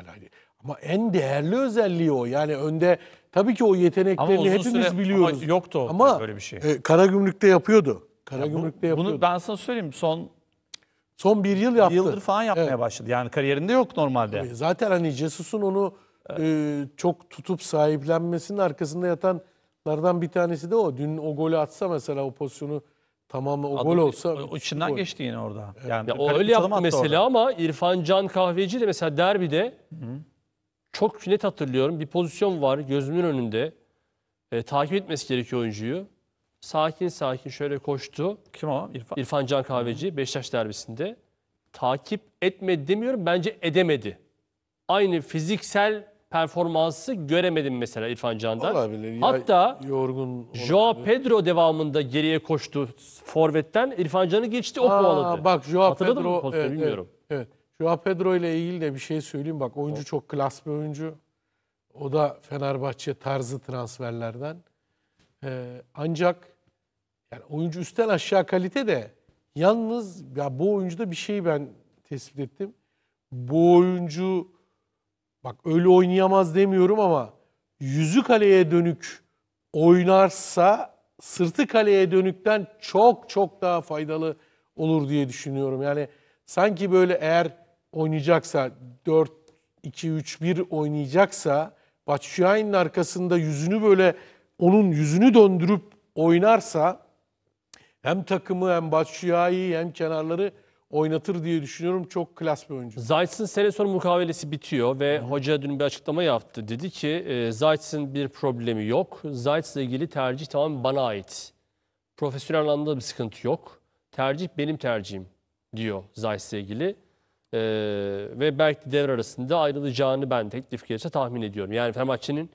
Ama en değerli özelliği o. Yani önde tabii ki o Ama yeteneklerini uzun hepimiz süre biliyoruz. ama yoktu o- Ama böyle bir şey. e, Karagümrük'te yapıyordu. Karagümrük'te yapıyordu. Bunu ben sana söyleyeyim son Son bir yıl yaptı. yıldır falan yapmaya başladı. Yani kariyerinde yok normalde. E, Zaten hani Jesus'un onu e, çok tutup sahiplenmesinin arkasında yatanlardan bir tanesi de o. Dün o golü atsa mesela o pozisyonu tamam o gol olsa. O- o içinden gol. geçti yine orada. Yani Ya o öyle yaptı mesela ama İrfan Can Kahveci de mesela derbide çok net hatırlıyorum. Bir pozisyon var gözümün önünde. E, takip etmesi gerekiyor oyuncuyu. Sakin sakin şöyle koştu. Kim o? İrfan. İrfan Can Kahveci Beşiktaş derbisinde. Takip etmedi demiyorum. Bence edemedi. Aynı fiziksel performansı göremedim mesela İrfan Can'dan. Olabilir. Ya, Hatta yorgun olabilir. Joao Pedro devamında geriye koştu forvetten. İrfan Can'ı geçti o Aa, kovaladı. Bak Joao Hatırladın Pedro. Mı? Evet, evet, bilmiyorum. Evet. Şu Pedro ile ilgili de bir şey söyleyeyim. Bak oyuncu o. çok klas bir oyuncu. O da Fenerbahçe tarzı transferlerden. Ee, ancak yani oyuncu üstten aşağı kalite de yalnız ya bu oyuncuda bir şeyi ben tespit ettim. Bu oyuncu bak öyle oynayamaz demiyorum ama yüzü kaleye dönük oynarsa sırtı kaleye dönükten çok çok daha faydalı olur diye düşünüyorum. Yani sanki böyle eğer oynayacaksa 4 2 3 1 oynayacaksa Batshuayi'nin arkasında yüzünü böyle onun yüzünü döndürüp oynarsa hem takımı hem Batshuayi'yi hem kenarları oynatır diye düşünüyorum. Çok klas bir oyuncu. Zayt'sın sene sonu mukavelesi bitiyor ve Hı. hoca dün bir açıklama yaptı. Dedi ki e, bir problemi yok. Zayt'sla ilgili tercih tamamen bana ait. Profesyonel anlamda bir sıkıntı yok. Tercih benim tercihim diyor Zayt'sla ilgili. Ee, ve belki devre arasında ayrılacağını ben teklif gelirse tahmin ediyorum. Yani Fenerbahçe'nin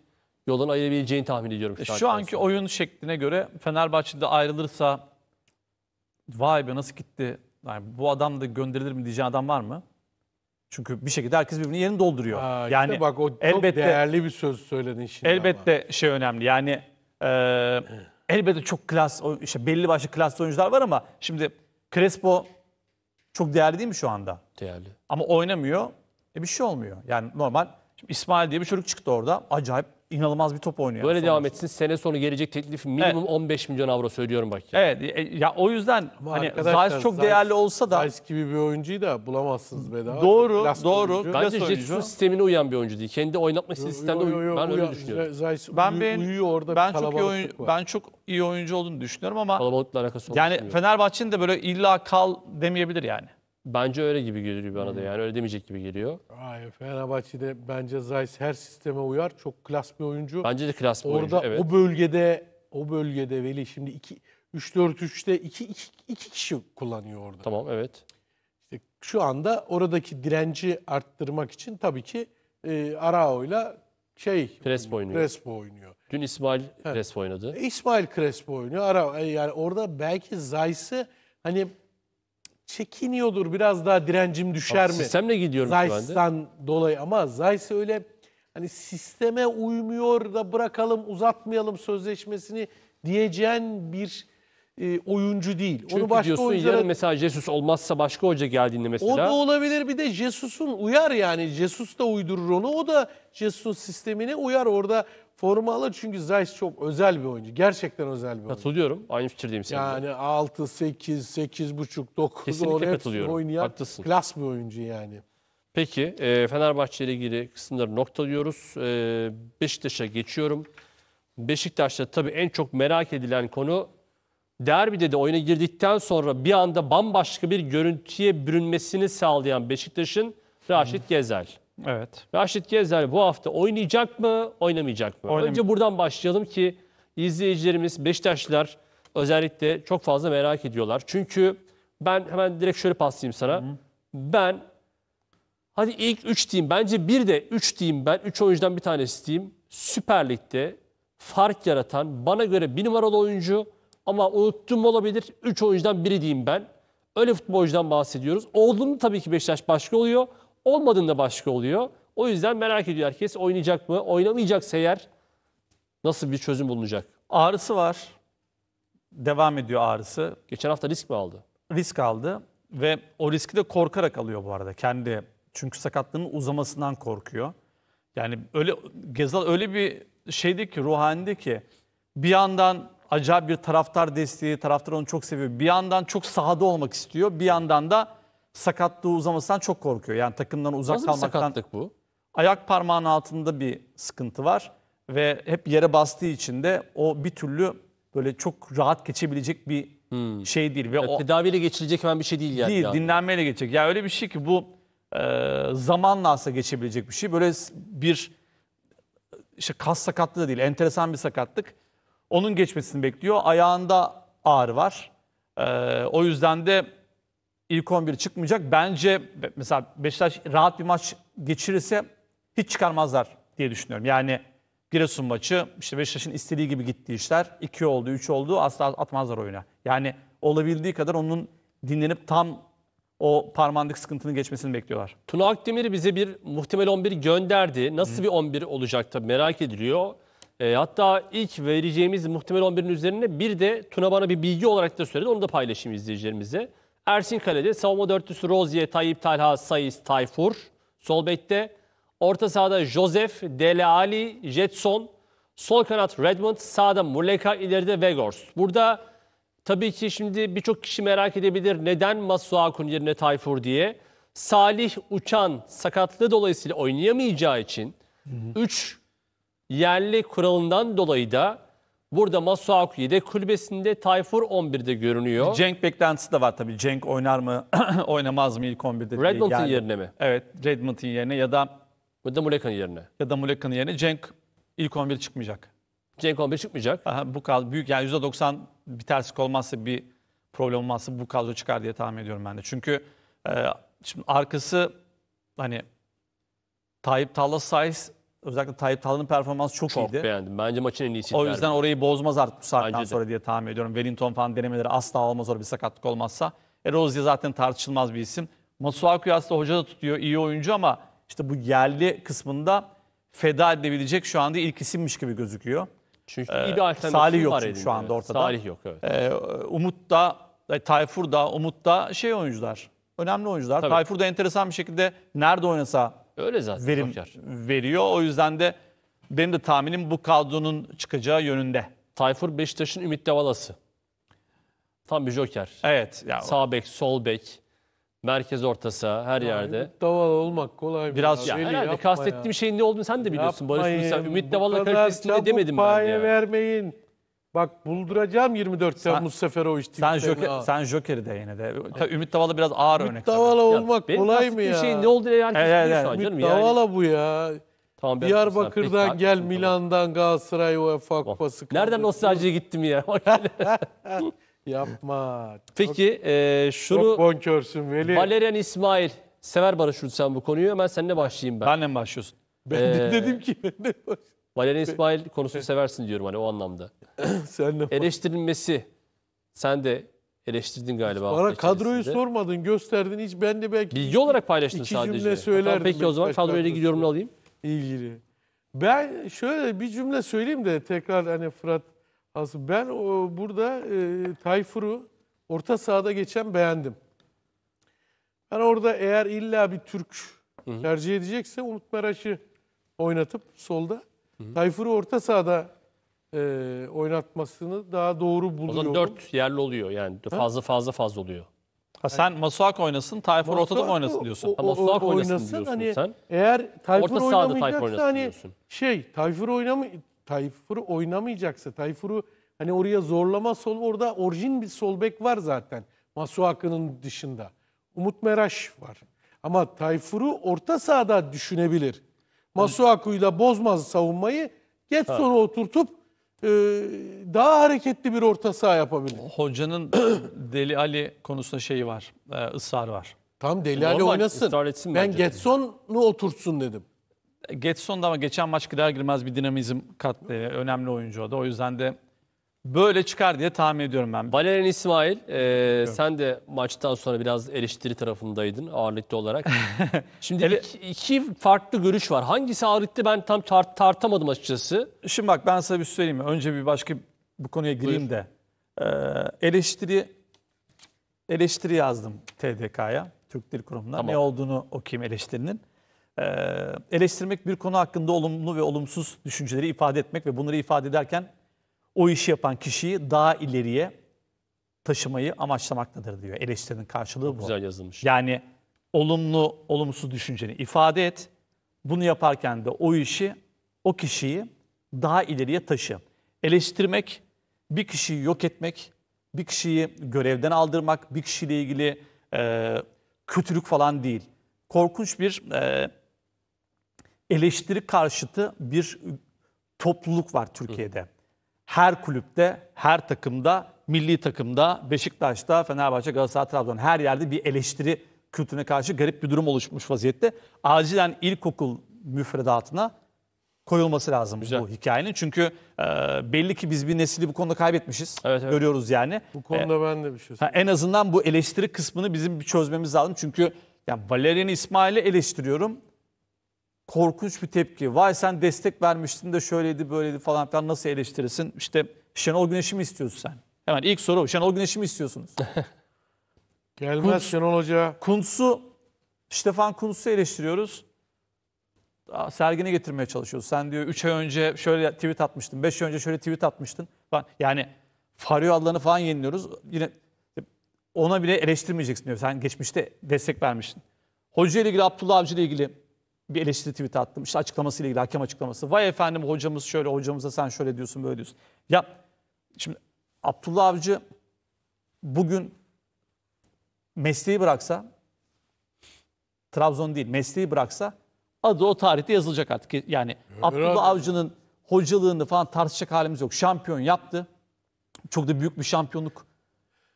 yoldan ayırabileceğini tahmin ediyorum. Şu, e, şu anki oyun şekline göre Fenerbahçe'de ayrılırsa vay be nasıl gitti yani bu adam da gönderilir mi diyeceğin adam var mı? Çünkü bir şekilde herkes birbirinin yerini dolduruyor. Aa, yani bak o çok elbette, değerli bir söz söyledin şimdi. Elbette ama. şey önemli. Yani e, elbette çok klas işte belli başlı klaslı oyuncular var ama şimdi Crespo çok değerli değil mi şu anda? Değerli. Ama oynamıyor. E bir şey olmuyor. Yani normal. Şimdi İsmail diye bir çocuk çıktı orada. Acayip inanılmaz bir top oynuyor. Böyle devam etsin. Sene sonu gelecek teklif minimum evet. 15 milyon avro söylüyorum bak. Ya. Evet. E, ya o yüzden Ama hani Zayis çok Zayis, değerli olsa da Zayis gibi bir oyuncuyu da bulamazsınız bedava. Doğru, Klas doğru. Bence Jetsun sistemine uyan bir oyuncu değil. Kendi oynatma sisteminde uyan. ben uyan, öyle düşünüyorum. Zayis ben ben, uyuyor orada ben çok iyi oyun, var. ben çok iyi oyuncu olduğunu düşünüyorum ama kalabalıkla alakası Yani Fenerbahçe'nin de böyle illa kal demeyebilir yani. Bence öyle gibi geliyor bana da hmm. yani öyle demeyecek gibi geliyor. Hayır Fenerbahçe'de bence Zayis her sisteme uyar. Çok klas bir oyuncu. Bence de klas bir Orada oyuncu, evet. o bölgede o bölgede Veli şimdi 2 3 4 3'te 2 2 kişi kullanıyor orada. Tamam evet. İşte şu anda oradaki direnci arttırmak için tabii ki e, Arao'yla şey Crespo oynuyor. Crespo oynuyor. Dün İsmail Crespo oynadı. E, İsmail Crespo oynuyor. Arao e, yani orada belki Zayis'i hani çekiniyordur biraz daha direncim düşer Ama mi? Sistemle gidiyorum şu anda. dolayı ama Zayis öyle hani sisteme uymuyor da bırakalım uzatmayalım sözleşmesini diyeceğin bir e, oyuncu değil. Çünkü Onu başka diyorsun oyunculara yarın mesela Jesus olmazsa başka hoca geldiğinde O da olabilir. Bir de Jesus'un uyar yani. Jesus da uydurur onu. O da Jesus'un sistemine uyar. Orada Forma alır çünkü Zayt çok özel bir oyuncu. Gerçekten özel bir oyuncu. Katılıyorum. Aynı fikirdeyim seninle. Yani 6, 8, 8 buçuk, 9 Kesinlikle oraya katılıyorum. oynayan Haklısın. klas bir oyuncu yani. Peki e, Fenerbahçe ile ilgili kısımları noktalıyoruz. E, Beşiktaş'a geçiyorum. Beşiktaş'ta tabii en çok merak edilen konu derbide de oyuna girdikten sonra bir anda bambaşka bir görüntüye bürünmesini sağlayan Beşiktaş'ın Raşit Gezel. Evet. Raşit Gezer bu hafta oynayacak mı, oynamayacak mı? Oynam Önce buradan başlayalım ki izleyicilerimiz, Beşiktaşlılar özellikle çok fazla merak ediyorlar. Çünkü ben hemen direkt şöyle paslayayım sana. Hı -hı. Ben hadi ilk 3 diyeyim. Bence bir de 3 diyeyim ben. 3 oyuncudan bir tanesi diyeyim. Süper Lig'de fark yaratan bana göre bir numaralı oyuncu ama unuttum olabilir. 3 oyuncudan biri diyeyim ben. Öyle futbolcudan bahsediyoruz. Olduğunu tabii ki Beşiktaş başka oluyor. Olmadığında başka oluyor. O yüzden merak ediyor herkes oynayacak mı? Oynamayacaksa eğer nasıl bir çözüm bulunacak? Ağrısı var. Devam ediyor ağrısı. Geçen hafta risk mi aldı? Risk aldı ve o riski de korkarak alıyor bu arada kendi. Çünkü sakatlığının uzamasından korkuyor. Yani öyle Gezal öyle bir şeydi ki ruhanide ki bir yandan acayip bir taraftar desteği, taraftar onu çok seviyor. Bir yandan çok sahada olmak istiyor. Bir yandan da sakatlığı uzamasından çok korkuyor. Yani takımdan uzak Nasıl kalmaktan. Nasıl sakatlık bu? Ayak parmağının altında bir sıkıntı var ve hep yere bastığı için de o bir türlü böyle çok rahat geçebilecek bir hmm. şey değil. ve yani o, Tedaviyle geçilecek hemen bir şey değil yani. Değil, yani. dinlenmeyle geçecek. Ya yani öyle bir şey ki bu e, zamanla aslında geçebilecek bir şey. Böyle bir işte kas sakatlığı da değil, enteresan bir sakatlık. Onun geçmesini bekliyor. Ayağında ağrı var. E, o yüzden de ilk 11 çıkmayacak. Bence mesela Beşiktaş rahat bir maç geçirirse hiç çıkarmazlar diye düşünüyorum. Yani Giresun maçı işte Beşiktaş'ın istediği gibi gitti işler. 2 oldu, 3 oldu asla atmazlar oyuna. Yani olabildiği kadar onun dinlenip tam o parmandık sıkıntının geçmesini bekliyorlar. Tuna Akdemir bize bir muhtemel 11 gönderdi. Nasıl Hı. bir 11 olacak tabii merak ediliyor. E, hatta ilk vereceğimiz muhtemel 11'in üzerine bir de Tuna bana bir bilgi olarak da söyledi. Onu da paylaşayım izleyicilerimize. Ersin Kalede, savunma dörtlüsü Rozier, Tayyip Talha, Sayıs, Tayfur. Sol bekte. Orta sahada Joseph, Dele Ali, Jetson. Sol kanat Redmond, sağda Muleka, ileride Vegors. Burada tabii ki şimdi birçok kişi merak edebilir neden Masuaku'nun yerine Tayfur diye. Salih Uçan sakatlığı dolayısıyla oynayamayacağı için 3 yerli kuralından dolayı da Burada Masuaku de kulübesinde Tayfur 11'de görünüyor. Cenk beklentisi de var tabii. Cenk oynar mı, [CLEARS THROAT] oynamaz mı ilk 11'de? Redmond'un yani, yerine mi? Evet, Redmond'un yerine ya da ya da Muleka'nın yerine. Ya da Muleka'nın yerine Cenk ilk 11 çıkmayacak. Cenk 11 çıkmayacak. Aha, bu kal büyük yani %90 bir terslik olmazsa bir problem olmazsa bu kadro çıkar diye tahmin ediyorum ben de. Çünkü e, şimdi arkası hani Tayyip Tallas Sayes Özellikle Tayyip Talha'nın performansı çok, çok iyiydi. Çok beğendim. Bence maçın en iyisi. O yüzden orayı bozmaz artık bu saatten sonra diye tahmin ediyorum. Wellington falan denemeleri asla olmaz orada bir sakatlık olmazsa. E Rozier zaten tartışılmaz bir isim. Masuaku'yu aslında hoca da tutuyor. iyi oyuncu ama işte bu yerli kısmında feda edebilecek şu anda ilk isimmiş gibi gözüküyor. Çünkü ee, bir alternatif Salih yok var edin, şu anda evet. ortada. Salih yok evet. Ee, Umut da, e, Tayfur da, Umut da şey oyuncular. Önemli oyuncular. Tayfur da enteresan bir şekilde nerede oynasa Öyle zaten. Verim Bakar. veriyor. O yüzden de benim de tahminim bu kadronun çıkacağı yönünde. Tayfur Beşiktaş'ın Ümit Devalası. Tam bir joker. Evet. Ya Sağ bek, sol bek, merkez ortası her yerde. Daval olmak kolay Biraz ya, ya, herhalde kastettiğim şeyin ne olduğunu sen de biliyorsun Barış Ümit Daval'la kalitesini de demedim ben. de yani. vermeyin. Bak bulduracağım 24 sen, Temmuz Seferovic Sen, Joker, sen Joker'i de yine de. Ümit Davala biraz ağır Ümit örnek. Ümit Davala olmak benim kolay mı ya? Şeyin ne oldu ya? herkes evet, biliyor evet. Ümit Davala yani. bu ya. Tamam, Diyarbakır'dan mesela, gel, Milan'dan Galatasaray UEFA Kupası. Nereden nostaljiye gittim ya? [LAUGHS] Yapma. Peki e, şunu... Çok bonkörsün Veli. Valerian İsmail. Sever Barış sen bu konuyu. Hemen seninle başlayayım ben. Benle mi başlıyorsun? Ben ee... de e, dedim ki [LAUGHS] ben de başlayayım. Valerian İsmail konusunu seversin diyorum hani o anlamda. [CLEARS THROAT] Sen ne Eleştirilmesi. Sen de eleştirdin galiba. Bana kadroyu sormadın, gösterdin. Hiç ben de belki Bilgi olarak paylaştın iki sadece. cümle söylerdim. Tamam, peki o zaman Beşiktaş kadroyla ilgili yorumunu alayım. ilgili. Ben şöyle bir cümle söyleyeyim de tekrar hani Fırat aslında ben o, burada e, Tayfur'u orta sahada geçen beğendim. Ben orada eğer illa bir Türk tercih edecekse Umut Meraş'ı oynatıp solda Tayfur'u orta sahada e, oynatmasını daha doğru O buluyorum. zaman 4 yerli oluyor yani. Fazla fazla fazla oluyor. Ha, sen Masuak oynasın, Tayfur ortada mı oynasın diyorsun. Masuak Suak oynasın diyorsun hani, sen. Eğer Tayfur Orta sahada Tayfur oynasın hani diyorsun. şey Tayfur oynama Tayfur oynamayacaksa Tayfur'u hani oraya zorlama sol orada orijin bir sol bek var zaten. Masuakı'nın dışında. Umut Meraş var. Ama Tayfur'u orta sahada düşünebilir. Masuaku'yu da bozmaz savunmayı. Getson'u oturtup e, daha hareketli bir orta saha yapabilir. Hocanın [CLEARS THROAT] Deli Ali konusunda şeyi var, e, ısrar var. Tam Deli Ali Normal, oynasın. etsin Ben Getson'u oturtsun dedim. Getson da ama geçen maç gider girmez bir dinamizm kattı. Önemli oyuncu o da. O yüzden de böyle çıkar diye tahmin ediyorum ben. Valerian İsmail, e, sen de maçtan sonra biraz eleştiri tarafındaydın ağırlıklı olarak. [LAUGHS] Şimdi Ele- iki, iki farklı görüş var. Hangisi ağırlıklı ben tam tar- tartamadım açıkçası. Şimdi bak ben sana bir şey söyleyeyim. Önce bir başka bu konuya gireyim de. Ee, eleştiri eleştiri yazdım TDK'ya, Türk Dil Kurumu'na. Tamam. Ne olduğunu okuyayım eleştirinin. Ee, eleştirmek bir konu hakkında olumlu ve olumsuz düşünceleri ifade etmek ve bunları ifade ederken o işi yapan kişiyi daha ileriye taşımayı amaçlamaktadır diyor. Eleştirinin karşılığı bu. Güzel yazılmış. Yani olumlu, olumsuz düşünceni ifade et. Bunu yaparken de o işi, o kişiyi daha ileriye taşı. Eleştirmek, bir kişiyi yok etmek, bir kişiyi görevden aldırmak, bir kişiyle ilgili e, kötülük falan değil. Korkunç bir e, eleştiri karşıtı bir topluluk var Türkiye'de. Hı her kulüpte, her takımda, milli takımda, Beşiktaş'ta, Fenerbahçe, Galatasaray, Trabzon her yerde bir eleştiri kültürüne karşı garip bir durum oluşmuş vaziyette. Acilen ilkokul müfredatına koyulması lazım Güzel. bu hikayenin. Çünkü e, belli ki biz bir nesili bu konuda kaybetmişiz. Evet, evet. Görüyoruz yani. Bu konuda e, ben de bir şey ha, En azından bu eleştiri kısmını bizim bir çözmemiz lazım. Çünkü yani Valerian İsmail'i eleştiriyorum korkunç bir tepki. Vay sen destek vermiştin de şöyleydi böyleydi falan filan nasıl eleştirirsin? İşte Şenol Güneş'i mi istiyorsun sen? Hemen ilk soru Şenol Güneş'i mi istiyorsunuz? [LAUGHS] Gelmez Kuntz, Şenol Hoca. Kuntz'u, Stefan Kuntz'u eleştiriyoruz. Daha sergine getirmeye çalışıyoruz. Sen diyor 3 ay önce şöyle tweet atmıştın, 5 ay önce şöyle tweet atmıştın. Falan. Yani Fario adlarını falan yeniliyoruz. Yine ona bile eleştirmeyeceksin diyor. Sen geçmişte destek vermiştin. Hoca ile ilgili, Abdullah Avcı ile ilgili bir eleştiri tweet attım. İşte açıklamasıyla ilgili hakem açıklaması. Vay efendim hocamız şöyle, hocamıza sen şöyle diyorsun, böyle diyorsun. Ya şimdi Abdullah Avcı bugün mesleği bıraksa, Trabzon değil mesleği bıraksa adı o tarihte yazılacak artık. Yani Öyle Abdullah abi. Avcı'nın hocalığını falan tartışacak halimiz yok. Şampiyon yaptı. Çok da büyük bir şampiyonluk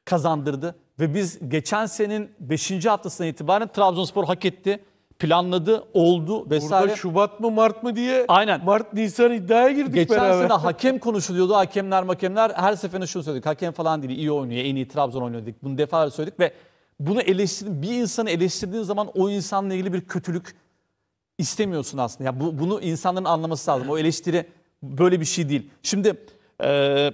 kazandırdı. Ve biz geçen senenin 5. haftasından itibaren Trabzonspor hak etti planladı, oldu vesaire. Burada Şubat mı Mart mı diye Aynen. Mart Nisan iddiaya girdik Geçen beraber. Geçen sene [LAUGHS] hakem konuşuluyordu. Hakemler makemler her seferinde şunu söyledik. Hakem falan değil iyi oynuyor, en iyi Trabzon oynuyor dedik. Bunu defalarca söyledik ve bunu eleştirdim. Bir insanı eleştirdiğin zaman o insanla ilgili bir kötülük istemiyorsun aslında. Yani bu, bunu insanların anlaması lazım. O eleştiri böyle bir şey değil. Şimdi e,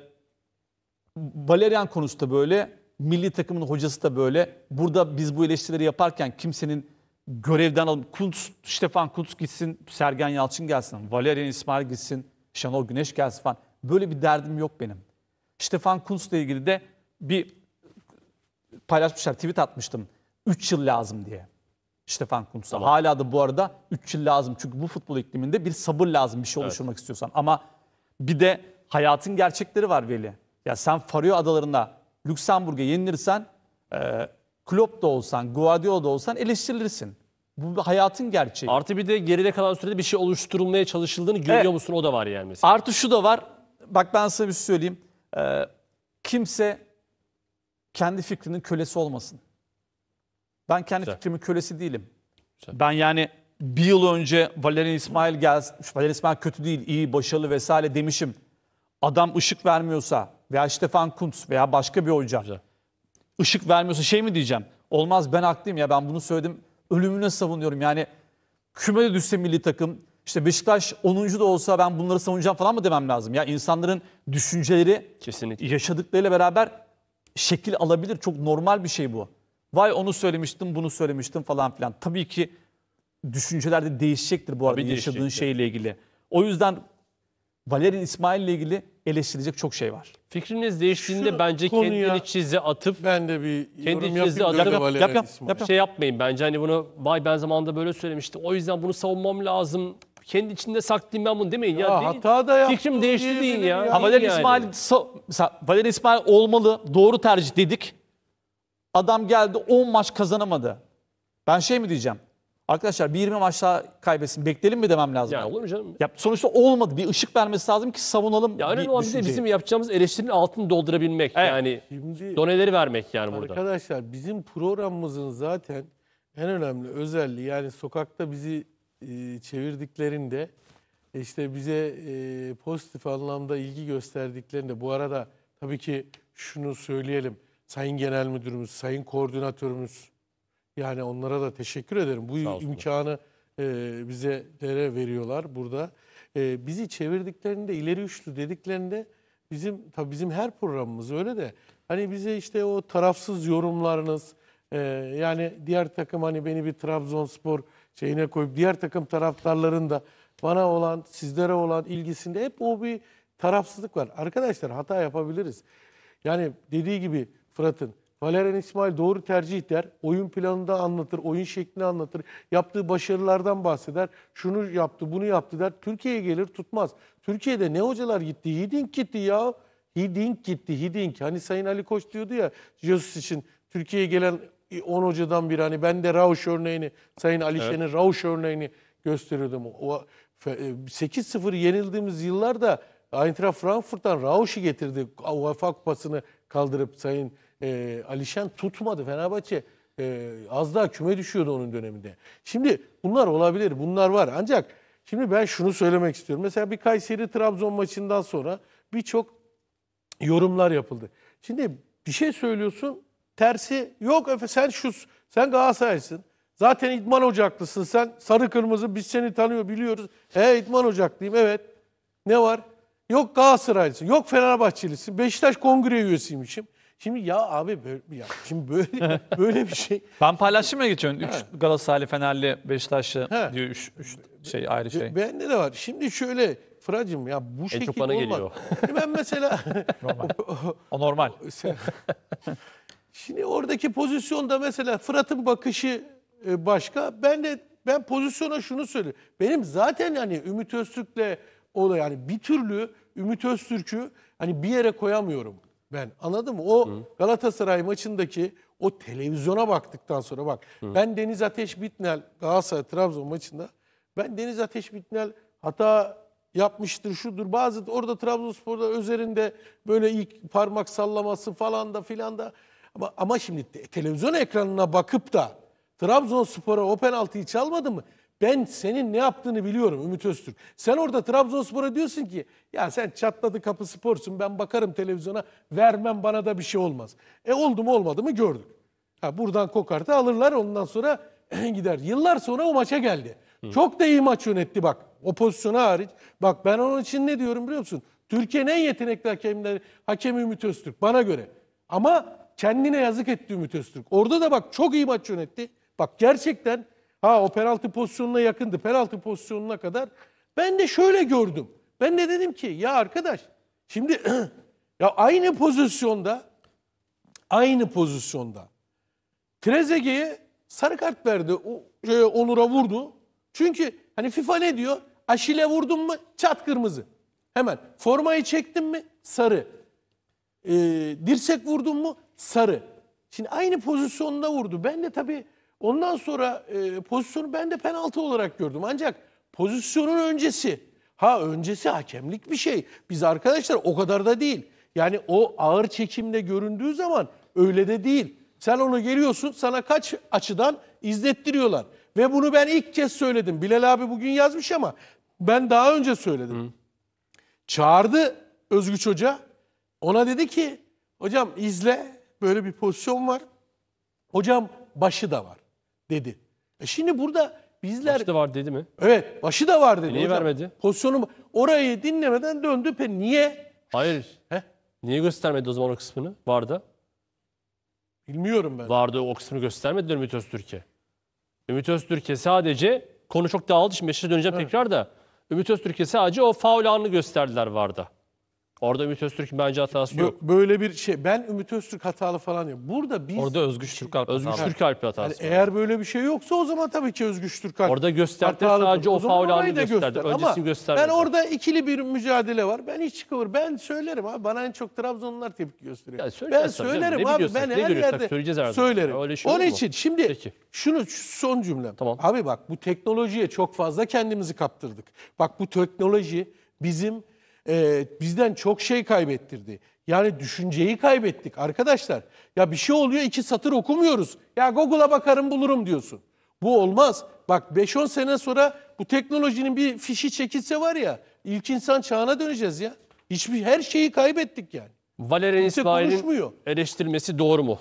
Valerian konusu da böyle, milli takımın hocası da böyle. Burada biz bu eleştirileri yaparken kimsenin görevden alın. Kuntz, Stefan Kuntz gitsin, Sergen Yalçın gelsin, Valerian İsmail gitsin, Şenol Güneş gelsin falan. Böyle bir derdim yok benim. Stefan Kuntz'la ilgili de bir paylaşmışlar, tweet atmıştım. 3 yıl lazım diye. Stefan Kuntz'a. Tamam. Hala da bu arada 3 yıl lazım. Çünkü bu futbol ikliminde bir sabır lazım bir şey oluşturmak evet. istiyorsan. Ama bir de hayatın gerçekleri var Veli. Ya sen Faroe Adaları'nda Lüksemburg'a yenilirsen e, Klopp da olsan, Guardiola da olsan eleştirilirsin. Bu hayatın gerçeği. Artı bir de geride kalan sürede bir şey oluşturulmaya çalışıldığını görüyor evet. musun? O da var yani mesela. Artı şu da var. Bak ben size bir şey söyleyeyim. Ee, kimse kendi fikrinin kölesi olmasın. Ben kendi Güzel. fikrimin kölesi değilim. Güzel. Ben yani bir yıl önce Valerian İsmail gelsin, Valerian İsmail kötü değil, iyi, başarılı vesaire demişim. Adam ışık vermiyorsa veya Stefan Kuntz veya başka bir oyuncu. Güzel ışık vermiyorsa şey mi diyeceğim? Olmaz ben haklıyım ya ben bunu söyledim. Ölümüne savunuyorum yani kümede düşse milli takım işte Beşiktaş 10. da olsa ben bunları savunacağım falan mı demem lazım? Ya insanların düşünceleri Kesinlikle. yaşadıklarıyla beraber şekil alabilir. Çok normal bir şey bu. Vay onu söylemiştim, bunu söylemiştim falan filan. Tabii ki düşünceler de değişecektir bu arada Tabii yaşadığın değişecektir. şeyle ilgili. O yüzden Valerian İsmail ile ilgili eleştirilecek çok şey var. Fikriniz değiştiğinde Şu bence konuya- kendini çize atıp Ben de bir Kendi yorum içinizde yapayım. atıp- Valerian yap, yap, yap, yap. şey yapmayın. Bence hani bunu vay ben zamanında böyle söylemiştim. O yüzden bunu savunmam lazım. Kendi içinde saklayayım ben bunu demeyin ya. Ya hata da yaptım Fikrim değişti diyebilirim ya. ya. Valerian yani. İsmail sa- mesela Valerian İsmail olmalı, doğru tercih dedik. Adam geldi 10 maç kazanamadı. Ben şey mi diyeceğim? Arkadaşlar bir 20 maç daha kaybetsin. Bekleyelim mi demem lazım? Ya olur mu canım? Ya sonuçta olmadı. Bir ışık vermesi lazım ki savunalım. Ya önemli olan bir de bizim yapacağımız eleştirinin altını doldurabilmek. Evet. Yani Şimdi, doneleri vermek yani burada. Arkadaşlar bizim programımızın zaten en önemli özelliği yani sokakta bizi e, çevirdiklerinde işte bize e, pozitif anlamda ilgi gösterdiklerinde bu arada tabii ki şunu söyleyelim. Sayın Genel Müdürümüz, Sayın Koordinatörümüz yani onlara da teşekkür ederim. Bu imkanı e, bize dere veriyorlar burada. E, bizi çevirdiklerinde ileri üçlü dediklerinde bizim tabii bizim her programımız öyle de hani bize işte o tarafsız yorumlarınız e, yani diğer takım hani beni bir Trabzonspor şeyine koyup diğer takım taraftarların da bana olan sizlere olan ilgisinde hep o bir tarafsızlık var. Arkadaşlar hata yapabiliriz. Yani dediği gibi Fırat'ın Valerian İsmail doğru tercih der. Oyun planını da anlatır, oyun şeklini anlatır. Yaptığı başarılardan bahseder. Şunu yaptı, bunu yaptı der. Türkiye'ye gelir tutmaz. Türkiye'de ne hocalar gitti? Hidink gitti ya. Hidink gitti, Hidink. Hani Sayın Ali Koç diyordu ya Jesus için Türkiye'ye gelen 10 hocadan biri. Hani ben de Rauş örneğini, Sayın Ali evet. Şen'in Rauş örneğini gösteriyordum. O 8-0 e, yenildiğimiz yıllarda Eintracht Frankfurt'tan Rausch'u getirdi. UEFA Kupası'nı kaldırıp Sayın e, Alişen tutmadı Fenerbahçe. E, az daha küme düşüyordu onun döneminde. Şimdi bunlar olabilir, bunlar var. Ancak şimdi ben şunu söylemek istiyorum. Mesela bir Kayseri-Trabzon maçından sonra birçok yorumlar yapıldı. Şimdi bir şey söylüyorsun, tersi yok Efe sen şu, sen Galatasaraylısın. Zaten İdman Ocaklısın sen. Sarı kırmızı biz seni tanıyor biliyoruz. He İdman Ocaklıyım evet. Ne var? Yok Galatasaraylısın, yok Fenerbahçelisin. Beşiktaş kongre üyesiymişim. Şimdi ya abi böyle, ya şimdi böyle [LAUGHS] böyle bir şey. Ben paylaştım ya geçen 3 Galatasaray, Fenerli, Beşiktaşlı He. diyor 3 şey ayrı şey. Bende de var. Şimdi şöyle Fıracım ya bu şekil çok olmaz. geliyor. E ben mesela [LAUGHS] normal. O normal. [LAUGHS] Şimdi oradaki pozisyonda mesela Fırat'ın bakışı e, başka. Ben de ben pozisyona şunu söylüyorum. Benim zaten hani Ümit Öztürk'le olay yani bir türlü Ümit Öztürk'ü hani bir yere koyamıyorum ben. Anladın mı? O Hı. Galatasaray maçındaki o televizyona baktıktan sonra bak. Hı. Ben Deniz Ateş Bitnel Galatasaray Trabzon maçında ben Deniz Ateş Bitnel hata yapmıştır şudur. Bazı orada Trabzonspor'da üzerinde böyle ilk parmak sallaması falan da filan da ama, ama şimdi televizyon ekranına bakıp da Trabzonspor'a o penaltıyı çalmadı mı? Ben senin ne yaptığını biliyorum Ümit Öztürk. Sen orada Trabzonspor'a diyorsun ki ya sen çatladı kapı sporsun ben bakarım televizyona vermem bana da bir şey olmaz. E oldu mu olmadı mı gördük. Ha, buradan kokartı alırlar ondan sonra [CLEARS THROAT] gider. Yıllar sonra o maça geldi. Hı. Çok da iyi maç yönetti bak. O pozisyona hariç. Bak ben onun için ne diyorum biliyor musun? Türkiye'nin en yetenekli hakemleri hakemi Ümit Öztürk bana göre. Ama kendine yazık etti Ümit Öztürk. Orada da bak çok iyi maç yönetti. Bak gerçekten Ha o penaltı pozisyonuna yakındı. Penaltı pozisyonuna kadar. Ben de şöyle gördüm. Ben de dedim ki ya arkadaş şimdi [CLEARS THROAT] ya aynı pozisyonda aynı pozisyonda Trezeguet'e sarı kart verdi. O, şey, Onur'a vurdu. Çünkü hani FIFA ne diyor? Aşile vurdun mu çat kırmızı. Hemen formayı çektin mi sarı. Ee, dirsek vurdun mu sarı. Şimdi aynı pozisyonda vurdu. Ben de tabii Ondan sonra e, pozisyonu ben de penaltı olarak gördüm. Ancak pozisyonun öncesi. Ha öncesi hakemlik bir şey. Biz arkadaşlar o kadar da değil. Yani o ağır çekimde göründüğü zaman öyle de değil. Sen onu geliyorsun sana kaç açıdan izlettiriyorlar. Ve bunu ben ilk kez söyledim. Bilal abi bugün yazmış ama ben daha önce söyledim. Hı. Çağırdı Özgüç Hoca. Ona dedi ki hocam izle böyle bir pozisyon var. Hocam başı da var dedi. E şimdi burada bizler... Başı da var dedi mi? Evet başı da var dedi. E niye hocam. vermedi? Pozisyonu orayı dinlemeden döndü. Pe niye? Hayır. Heh? Niye göstermedi o zaman o kısmını? Vardı. Bilmiyorum ben. Vardı o kısmını göstermedi Ümit Öztürk'e. Ümit Öztürk'e sadece konu çok dağıldı. Şimdi Beşiktaş'a döneceğim evet. tekrar da. Ümit Öztürk'e sadece o faul anını gösterdiler vardı. Orada Ümit öztürk bence hatası Bö- yok. Böyle bir şey. Ben Ümit Öztürk hatalı falan yok. Burada biz Orada Özgüç Türkalp Özgüç hatalı. Türkalp hatası. Yani eğer böyle bir şey yoksa o zaman tabii ki Özgüç Türkalp Orada gösterdi hatalıdır. sadece o zaman faul orayı anı da gösterdi. göster. Öncesini gösterdi. Ben orada ikili bir mücadele var. Ben hiç kıvır. Ben söylerim abi. Bana en çok Trabzonlular tepki gösteriyor. Ya ben söylerim abi. biliyorsak, Ben her görüyorsak yerde söyleyeceğiz herhalde. söylerim. Öyle şey olur Onun mu? için şimdi Peki. şunu şu son cümlem. Tamam. Abi bak bu teknolojiye çok fazla kendimizi kaptırdık. Bak bu teknoloji bizim e, bizden çok şey kaybettirdi. Yani düşünceyi kaybettik arkadaşlar. Ya bir şey oluyor iki satır okumuyoruz. Ya Google'a bakarım bulurum diyorsun. Bu olmaz. Bak 5-10 sene sonra bu teknolojinin bir fişi çekilse var ya ilk insan çağına döneceğiz ya. Hiçbir her şeyi kaybettik yani. Valerian İsmail'in eleştirmesi doğru mu?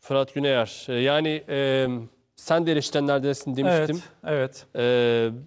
Fırat Güneyer. E, yani e, sen de eleştirenlerdensin demiştim. Evet. evet. E,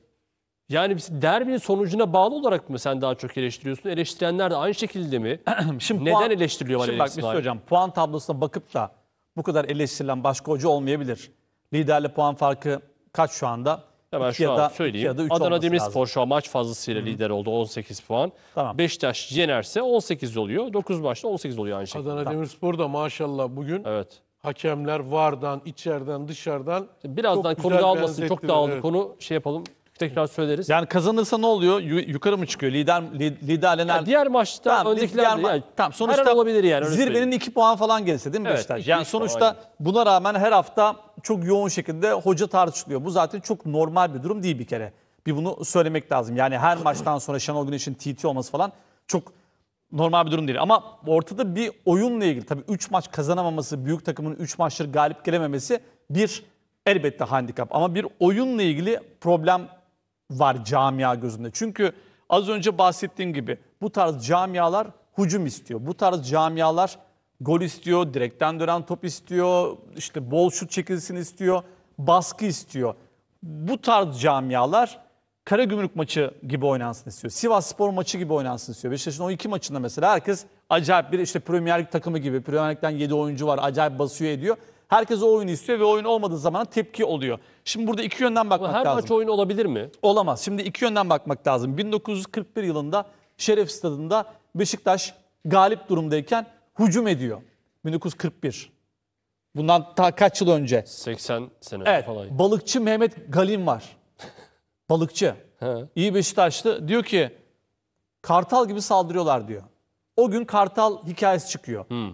yani derbinin sonucuna bağlı olarak mı sen daha çok eleştiriyorsun? Eleştirenler de aynı şekilde mi? [CLEARS THROAT] şimdi Neden puan, eleştiriliyor Şimdi bak bir şey hocam puan tablosuna bakıp da bu kadar eleştirilen başka hoca olmayabilir. Liderle puan farkı kaç şu anda? Hemen şu ya an da, söyleyeyim. ya da üç Adana Demirspor şu an maç fazlasıyla lider oldu 18 puan. Tamam. Beşiktaş yenerse 18 oluyor. 9 maçta 18 oluyor aynı şekilde. Adana Demirspor da maşallah bugün Evet. hakemler vardan, içeriden, dışarıdan Birazdan çok güzel konuyu Çok benzettiler, dağıldı evet. konu. Şey yapalım tekrar söyleriz. Yani kazanırsa ne oluyor? Yu- Yukarı mı çıkıyor? Lider li- liderlenen diğer maçta Tamam, biz yani, tamam, sonuçta her olabilir yani. Zirvenin söyleyeyim. 2 puan falan gelirse değil mi Evet, Beşiktaş? Yani sonuçta buna rağmen her hafta çok yoğun şekilde hoca tartışılıyor. Bu zaten çok normal bir durum değil bir kere. Bir bunu söylemek lazım. Yani her maçtan sonra Şenol Güneş'in TT olması falan çok normal bir durum değil. Ama ortada bir oyunla ilgili tabii 3 maç kazanamaması, büyük takımın 3 maçları galip gelememesi bir elbette handikap. Ama bir oyunla ilgili problem var camia gözünde. Çünkü az önce bahsettiğim gibi bu tarz camialar hücum istiyor. Bu tarz camialar gol istiyor, direkten dönen top istiyor, işte bol şut çekilsin istiyor, baskı istiyor. Bu tarz camialar Karagümrük maçı gibi oynansın istiyor. Sivas Spor maçı gibi oynansın istiyor. Beşiktaş'ın o iki maçında mesela herkes acayip bir işte Premier Lig takımı gibi. Premier Lig'den 7 oyuncu var. Acayip basıyor ediyor. Herkes o oyunu istiyor ve oyun olmadığı zaman tepki oluyor. Şimdi burada iki yönden bakmak her lazım. Her maç oyun olabilir mi? Olamaz. Şimdi iki yönden bakmak lazım. 1941 yılında Şeref Stadı'nda Beşiktaş galip durumdayken hücum ediyor. 1941. Bundan ta kaç yıl önce? 80 sene evet, falan. Balıkçı Mehmet Galim var. [LAUGHS] balıkçı. İyi Beşiktaşlı. Diyor ki Kartal gibi saldırıyorlar diyor. O gün Kartal hikayesi çıkıyor. Hmm.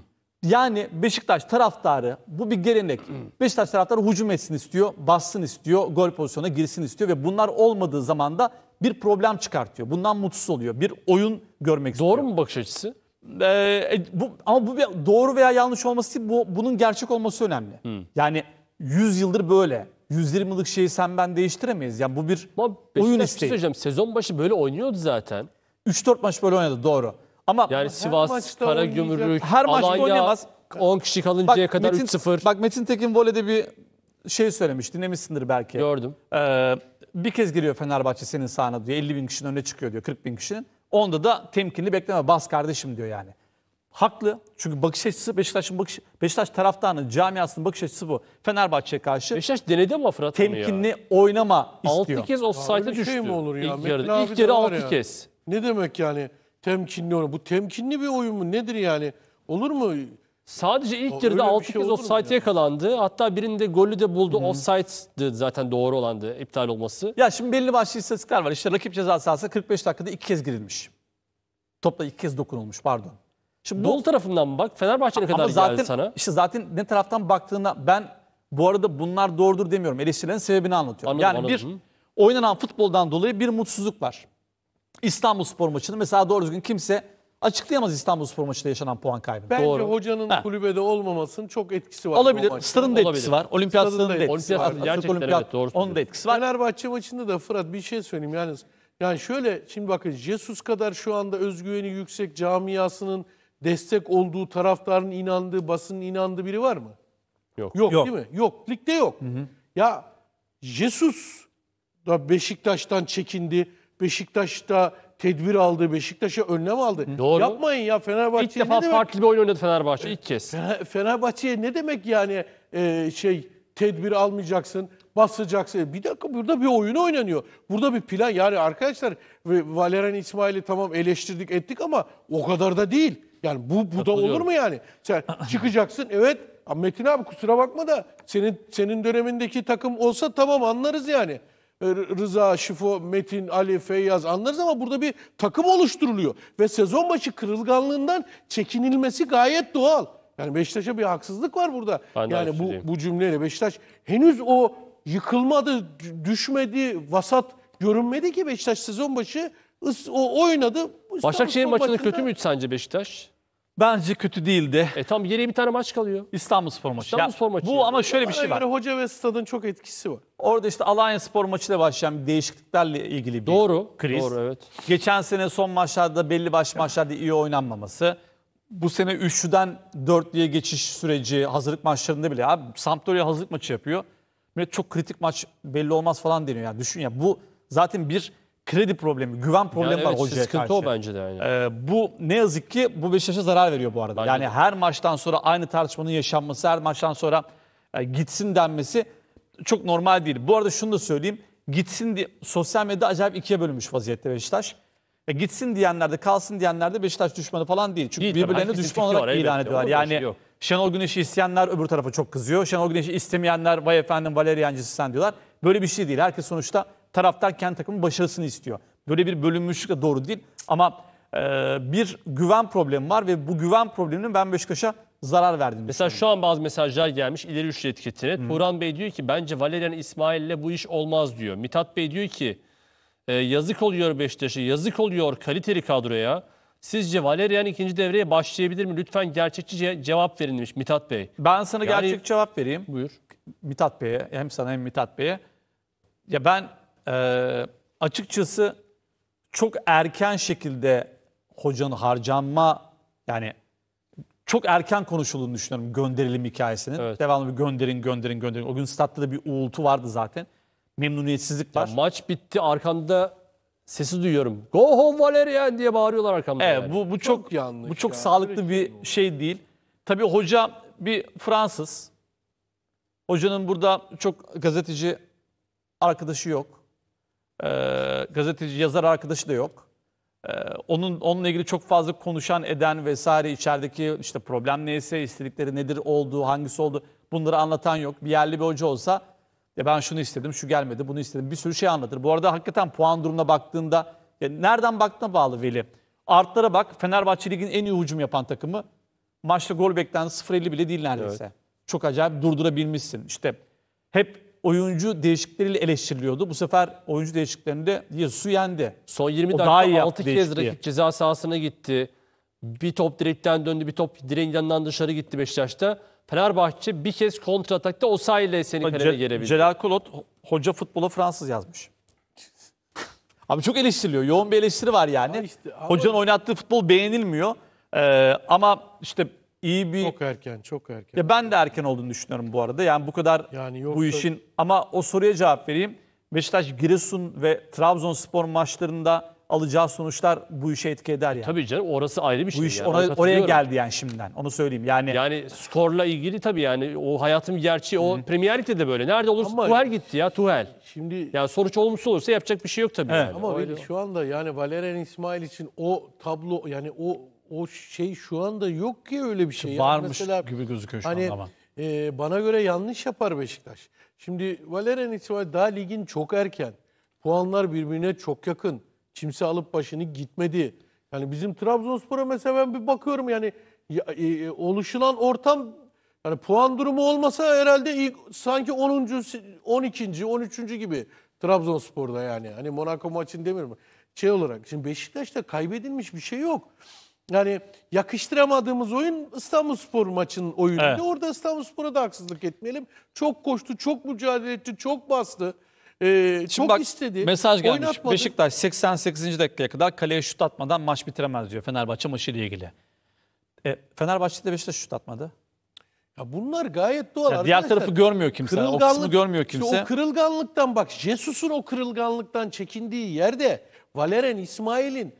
Yani Beşiktaş taraftarı bu bir gelenek. Beşiktaş taraftarı hücum etsin istiyor, bassın istiyor, gol pozisyonuna girsin istiyor ve bunlar olmadığı zaman da bir problem çıkartıyor. Bundan mutsuz oluyor. Bir oyun görmek istiyor. Doğru mu bakış açısı? Ee, e, bu, ama bu bir- doğru veya yanlış olması değil, bu, bunun gerçek olması önemli. Yani 100 yıldır böyle. 120 yıllık şeyi sen ben değiştiremeyiz. Yani bu bir Ama oyun bir şey isteği. Sezon başı böyle oynuyordu zaten. 3-4 maç böyle oynadı doğru. Ama Yani Sivas, Karagümrük, her maçta Alanya oynayamaz. 10 kişi kalıncaya kadar Metin, 3-0 Bak Metin Tekin voleyde bir şey söylemiş. Dinlemişsindir belki. gördüm. Ee, bir kez giriyor Fenerbahçe senin sahana diyor. 50 bin kişinin önüne çıkıyor diyor. 40 bin kişinin. Onda da temkinli bekleme. Bas kardeşim diyor yani. Haklı. Çünkü bakış açısı Beşiktaş'ın bakış Beşiktaş taraftarının camiasının bakış açısı bu. Fenerbahçe karşı Beşiktaş denedi ama Fırat onu ya. temkinli oynama 6 kez offside'a Böyle şey düştü. şey mi olur ya? İlk Metin yarıda. yarı 6 kez. Ne demek yani? Temkinli oyun. Bu temkinli bir oyun mu? Nedir yani? Olur mu? Sadece ilk yarıda Öyle şey 6 kez olur mu offside'e yakalandı. Hatta birinde golü de buldu. Offside'dı zaten doğru olandı iptal olması. Ya şimdi belli başlı istatistikler var. İşte rakip ceza sahası 45 dakikada iki kez girilmiş. Topla iki kez dokunulmuş pardon. Şimdi bu tarafından mı bak Fenerbahçe'ne kadar ama zaten, geldi sana. işte zaten ne taraftan baktığına ben bu arada bunlar doğrudur demiyorum. Eleştirilerin sebebini anlatıyorum. Anladım, yani bir oynanan futboldan dolayı bir mutsuzluk var. İstanbul Spor maçını mesela doğru düzgün kimse açıklayamaz İstanbul Spor maçında yaşanan puan kaybı. Bence doğru. hocanın ha. kulübede olmamasının çok etkisi var. Olabilir. Stadın da etkisi var. Olimpiyat stadın da etkisi var. Gerçekten Olimpiyat, evet, doğru onun da etkisi var. Fenerbahçe maçında da Fırat bir şey söyleyeyim yani. Yani şöyle şimdi bakın Jesus kadar şu anda özgüveni yüksek camiasının destek olduğu, taraftarın inandığı, basının inandığı biri var mı? Yok. Yok, yok. değil mi? Yok. Ligde yok. Hı hı. Ya Jesus da Beşiktaş'tan çekindi. Beşiktaş'ta tedbir aldı, Beşiktaş'a önlem aldı. Doğru. Yapmayın ya Fenerbahçe. İlk defa ne demek? farklı bir oyun oynadı Fenerbahçe ilk kez. Fenerbahçe'ye ne demek yani e, şey tedbir almayacaksın, basacaksın. Bir dakika burada bir oyun oynanıyor. Burada bir plan yani arkadaşlar Valerian İsmail'i tamam eleştirdik ettik ama o kadar da değil. Yani bu bu da olur mu yani? Sen çıkacaksın evet Metin abi kusura bakma da senin senin dönemindeki takım olsa tamam anlarız yani. E, Rıza, Şifo, Metin, Ali, Feyyaz anlarız ama burada bir takım oluşturuluyor. Ve sezon başı kırılganlığından çekinilmesi gayet doğal. Yani Beşiktaş'a bir haksızlık var burada. Ben yani bu, bu cümleyle Beşiktaş henüz o yıkılmadı, düşmedi, vasat görünmedi ki Beşiktaş sezon başı o oynadı. Başakşehir maçını kötü müydü sence Beşiktaş? Bence kötü değildi. E tam geriye bir tane maç kalıyor. İstanbul Spor maçı. İstanbul Spor maçı Bu yani. ama şöyle bir şey var. Göre hoca ve stadın çok etkisi var. Orada işte Alanya Spor maçıyla başlayan değişikliklerle ilgili bir Doğru. kriz. Doğru evet. Geçen sene son maçlarda belli baş maçlarda iyi oynanmaması. Bu sene üçlüden dörtlüye geçiş süreci hazırlık maçlarında bile abi Sampdoria hazırlık maçı yapıyor. Böyle çok kritik maç belli olmaz falan deniyor. Yani düşün ya bu zaten bir kredi problemi, güven problemi yani var evet, hocaya sıkıntı karşı. o bence de. Yani. Ee, bu ne yazık ki bu Beşiktaş'a zarar veriyor bu arada. Bence yani de. her maçtan sonra aynı tartışmanın yaşanması, her maçtan sonra e, gitsin denmesi çok normal değil. Bu arada şunu da söyleyeyim. Gitsin diye sosyal medya acayip ikiye bölünmüş vaziyette Beşiktaş. E, gitsin diyenler de kalsın diyenler de Beşiktaş düşmanı falan değil. Çünkü birbirlerini düşman olarak var, ilan ediyorlar. Yani yok. Şenol Güneş'i isteyenler öbür tarafa çok kızıyor. Şenol Güneş'i istemeyenler vay efendim Valeriyancısı sen diyorlar. Böyle bir şey değil. Herkes sonuçta taraftar kendi takımın başarısını istiyor. Böyle bir bölünmüşlük de doğru değil ama e, bir güven problemi var ve bu güven probleminin ben Beşiktaş'a zarar verdiğini Mesela şu an bazı mesajlar gelmiş ileri üçlü etiketine. Turan Bey diyor ki bence Valerian İsmail'le bu iş olmaz diyor. Mithat Bey diyor ki e, yazık oluyor Beşiktaş'a, yazık oluyor kaliteli kadroya. Sizce Valerian ikinci devreye başlayabilir mi? Lütfen gerçekçi ce- cevap verin demiş Mithat Bey. Ben sana yani, gerçek cevap vereyim. Buyur. Mithat Bey'e hem sana hem Mithat Bey'e. Ya ben e, açıkçası çok erken şekilde hocanın harcanma yani çok erken konuşulduğunu düşünüyorum gönderilim hikayesinin. Evet. Devamlı bir gönderin gönderin gönderin. O gün statta da bir uğultu vardı zaten. Memnuniyetsizlik var. Ya maç bitti arkanda sesi duyuyorum. Go home Valerian diye bağırıyorlar arkamda. Evet yani. bu bu çok, çok yanlış. Bu çok ya. sağlıklı Öyle bir şey, şey değil. tabi hoca bir Fransız. Hocanın burada çok gazeteci arkadaşı yok. E, gazeteci yazar arkadaşı da yok. E, onun onunla ilgili çok fazla konuşan eden vesaire içerideki işte problem neyse istedikleri nedir olduğu hangisi oldu bunları anlatan yok. Bir yerli bir hoca olsa ya ben şunu istedim şu gelmedi bunu istedim bir sürü şey anlatır. Bu arada hakikaten puan durumuna baktığında ya nereden baktığına bağlı Veli. Artlara bak Fenerbahçe Ligi'nin en iyi hücum yapan takımı. Maçta gol beklendi 0.50 bile değil neredeyse. Evet. Çok acayip durdurabilmişsin. İşte hep oyuncu değişikleriyle eleştiriliyordu. Bu sefer oyuncu değişikliklerinde Yesu yendi. Son 20 dakika daha 6 kez rakip ceza sahasına gitti. Bir top direkten döndü, bir top direğin yanından dışarı gitti Beşiktaş'ta. Fenerbahçe bir kez kontra atakta o sahile seni kaleme gelebildi. Celal Kolot hoca futbola Fransız yazmış. [LAUGHS] Abi çok eleştiriliyor. Yoğun bir eleştiri var yani. işte, ama... Hocanın oynattığı futbol beğenilmiyor. Ee, ama işte iyi bir... Çok erken, çok erken. Ya ben de erken olduğunu düşünüyorum bu arada. Yani bu kadar yani yoksa... bu işin... Ama o soruya cevap vereyim. Beşiktaş, Giresun ve Trabzonspor maçlarında alacağı sonuçlar bu işe etki eder yani. Tabii canım orası ayrı bir şey. Bu iş yani. oraya, oraya geldi yani şimdiden. Onu söyleyeyim. Yani yani skorla ilgili tabii yani o hayatın gerçeği o Hı. Premier Lig'de de böyle. Nerede olursa ama, Tuhel gitti ya Tuhel. Şimdi yani sonuç olumsuz olursa yapacak bir şey yok tabii evet. yani. Ama Öyle şu anda yani Valerian İsmail için o tablo yani o o şey şu anda yok ki öyle bir şey. Varmış mesela, gibi gözüküyor şu hani, anda ama. E, bana göre yanlış yapar Beşiktaş. Şimdi Valerian itibariyle daha ligin çok erken. Puanlar birbirine çok yakın. Kimse alıp başını gitmedi. Yani bizim Trabzonspor'a mesela ben bir bakıyorum yani ya, e, e oluşulan ortam yani puan durumu olmasa herhalde ilk sanki 10. 12. 13. gibi Trabzonspor'da yani. Hani Monaco maçını demiyorum. Şey olarak şimdi Beşiktaş'ta kaybedilmiş bir şey yok. Yani yakıştıramadığımız oyun İstanbul Spor maçının oyunu. Evet. Orada Spor'a da haksızlık etmeyelim. Çok koştu, çok mücadele etti, çok bastı. Ee, Şimdi çok bak, istedi. Mesaj gelmiş. Oynatmadı. Beşiktaş 88. dakikaya kadar kaleye şut atmadan maç bitiremez diyor Fenerbahçe maçıyla ilgili. E, de Beşiktaş şut atmadı. Ya bunlar gayet doğal. Yani diğer tarafı görmüyor kimse. O kısmı görmüyor kimse. o kırılganlıktan bak Jesus'un o kırılganlıktan çekindiği yerde Valerian İsmail'in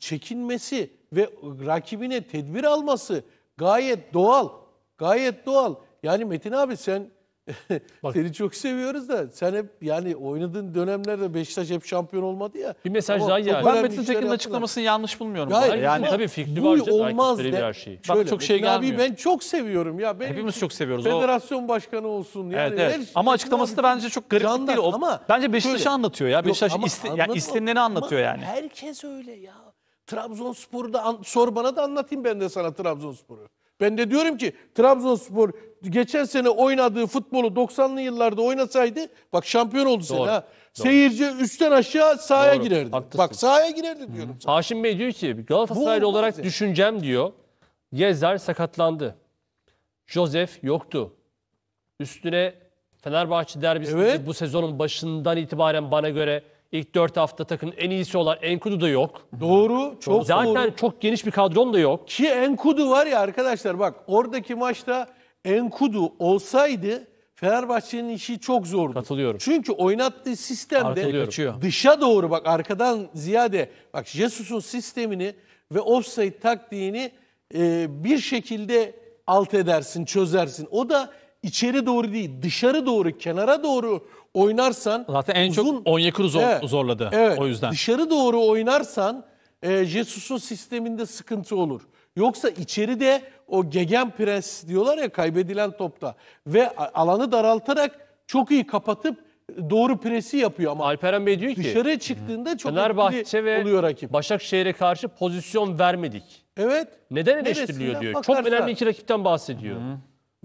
çekinmesi ve rakibine tedbir alması gayet doğal. Gayet doğal. Yani Metin abi sen [LAUGHS] Bak, seni çok seviyoruz da sen hep yani oynadığın dönemlerde Beşiktaş hep şampiyon olmadı ya. Bir mesaj daha yani. Ben Metin Tekin'in açıklamasını yanlış bulmuyorum. Ya, e, yani, yani tabii fikri bu var. olmaz de. Her şeyi. Şöyle, Bak çok şey gelmiyor. Abi ben çok seviyorum ya. Ben Hepimiz çok seviyoruz. Federasyon o... başkanı olsun. Yani evet, evet. ama açıklaması da bence çok garip değil. O, ama bence Beşiktaş'ı anlatıyor ya. Beşiktaş iste, yani anlatıyor yani. Herkes öyle ya. Trabzonspor'u da sor bana da anlatayım ben de sana Trabzonspor'u. Ben de diyorum ki Trabzonspor geçen sene oynadığı futbolu 90'lı yıllarda oynasaydı bak şampiyon oldu Doğru. sene ha. Seyirci üstten aşağı sahaya Doğru. girerdi. Haklısın. Bak sahaya girerdi diyorum. Hı. Sana. Haşim Bey diyor ki Galatasaraylı olarak yani. düşüncem diyor. Gezer sakatlandı. Josef yoktu. Üstüne Fenerbahçe derbisi evet. bu sezonun başından itibaren bana göre İlk 4 hafta takın en iyisi olan Enkudu da yok. Doğru, çok Zaten doğru. çok geniş bir kadron da yok. Ki Enkudu var ya arkadaşlar bak oradaki maçta Enkudu olsaydı Fenerbahçe'nin işi çok zordu. Katılıyorum. Çünkü oynattığı sistemde dışa doğru bak arkadan ziyade bak Jesus'un sistemini ve offside taktiğini e, bir şekilde alt edersin, çözersin. O da içeri doğru değil dışarı doğru kenara doğru oynarsan zaten en uzun, çok Onyekuru zor, evet, zorladı evet, o yüzden. Dışarı doğru oynarsan e, Jesus'un sisteminde sıkıntı olur. Yoksa içeride o gegen prens diyorlar ya kaybedilen topta ve alanı daraltarak çok iyi kapatıp doğru presi yapıyor ama Alperen Bey diyor ki dışarı çıktığında çok Fenerbahçe ve oluyor rakip. Başakşehir'e karşı pozisyon vermedik. Evet. Neden eleştiriliyor diyor. Bakarsa. Çok önemli iki rakipten bahsediyor. Hı.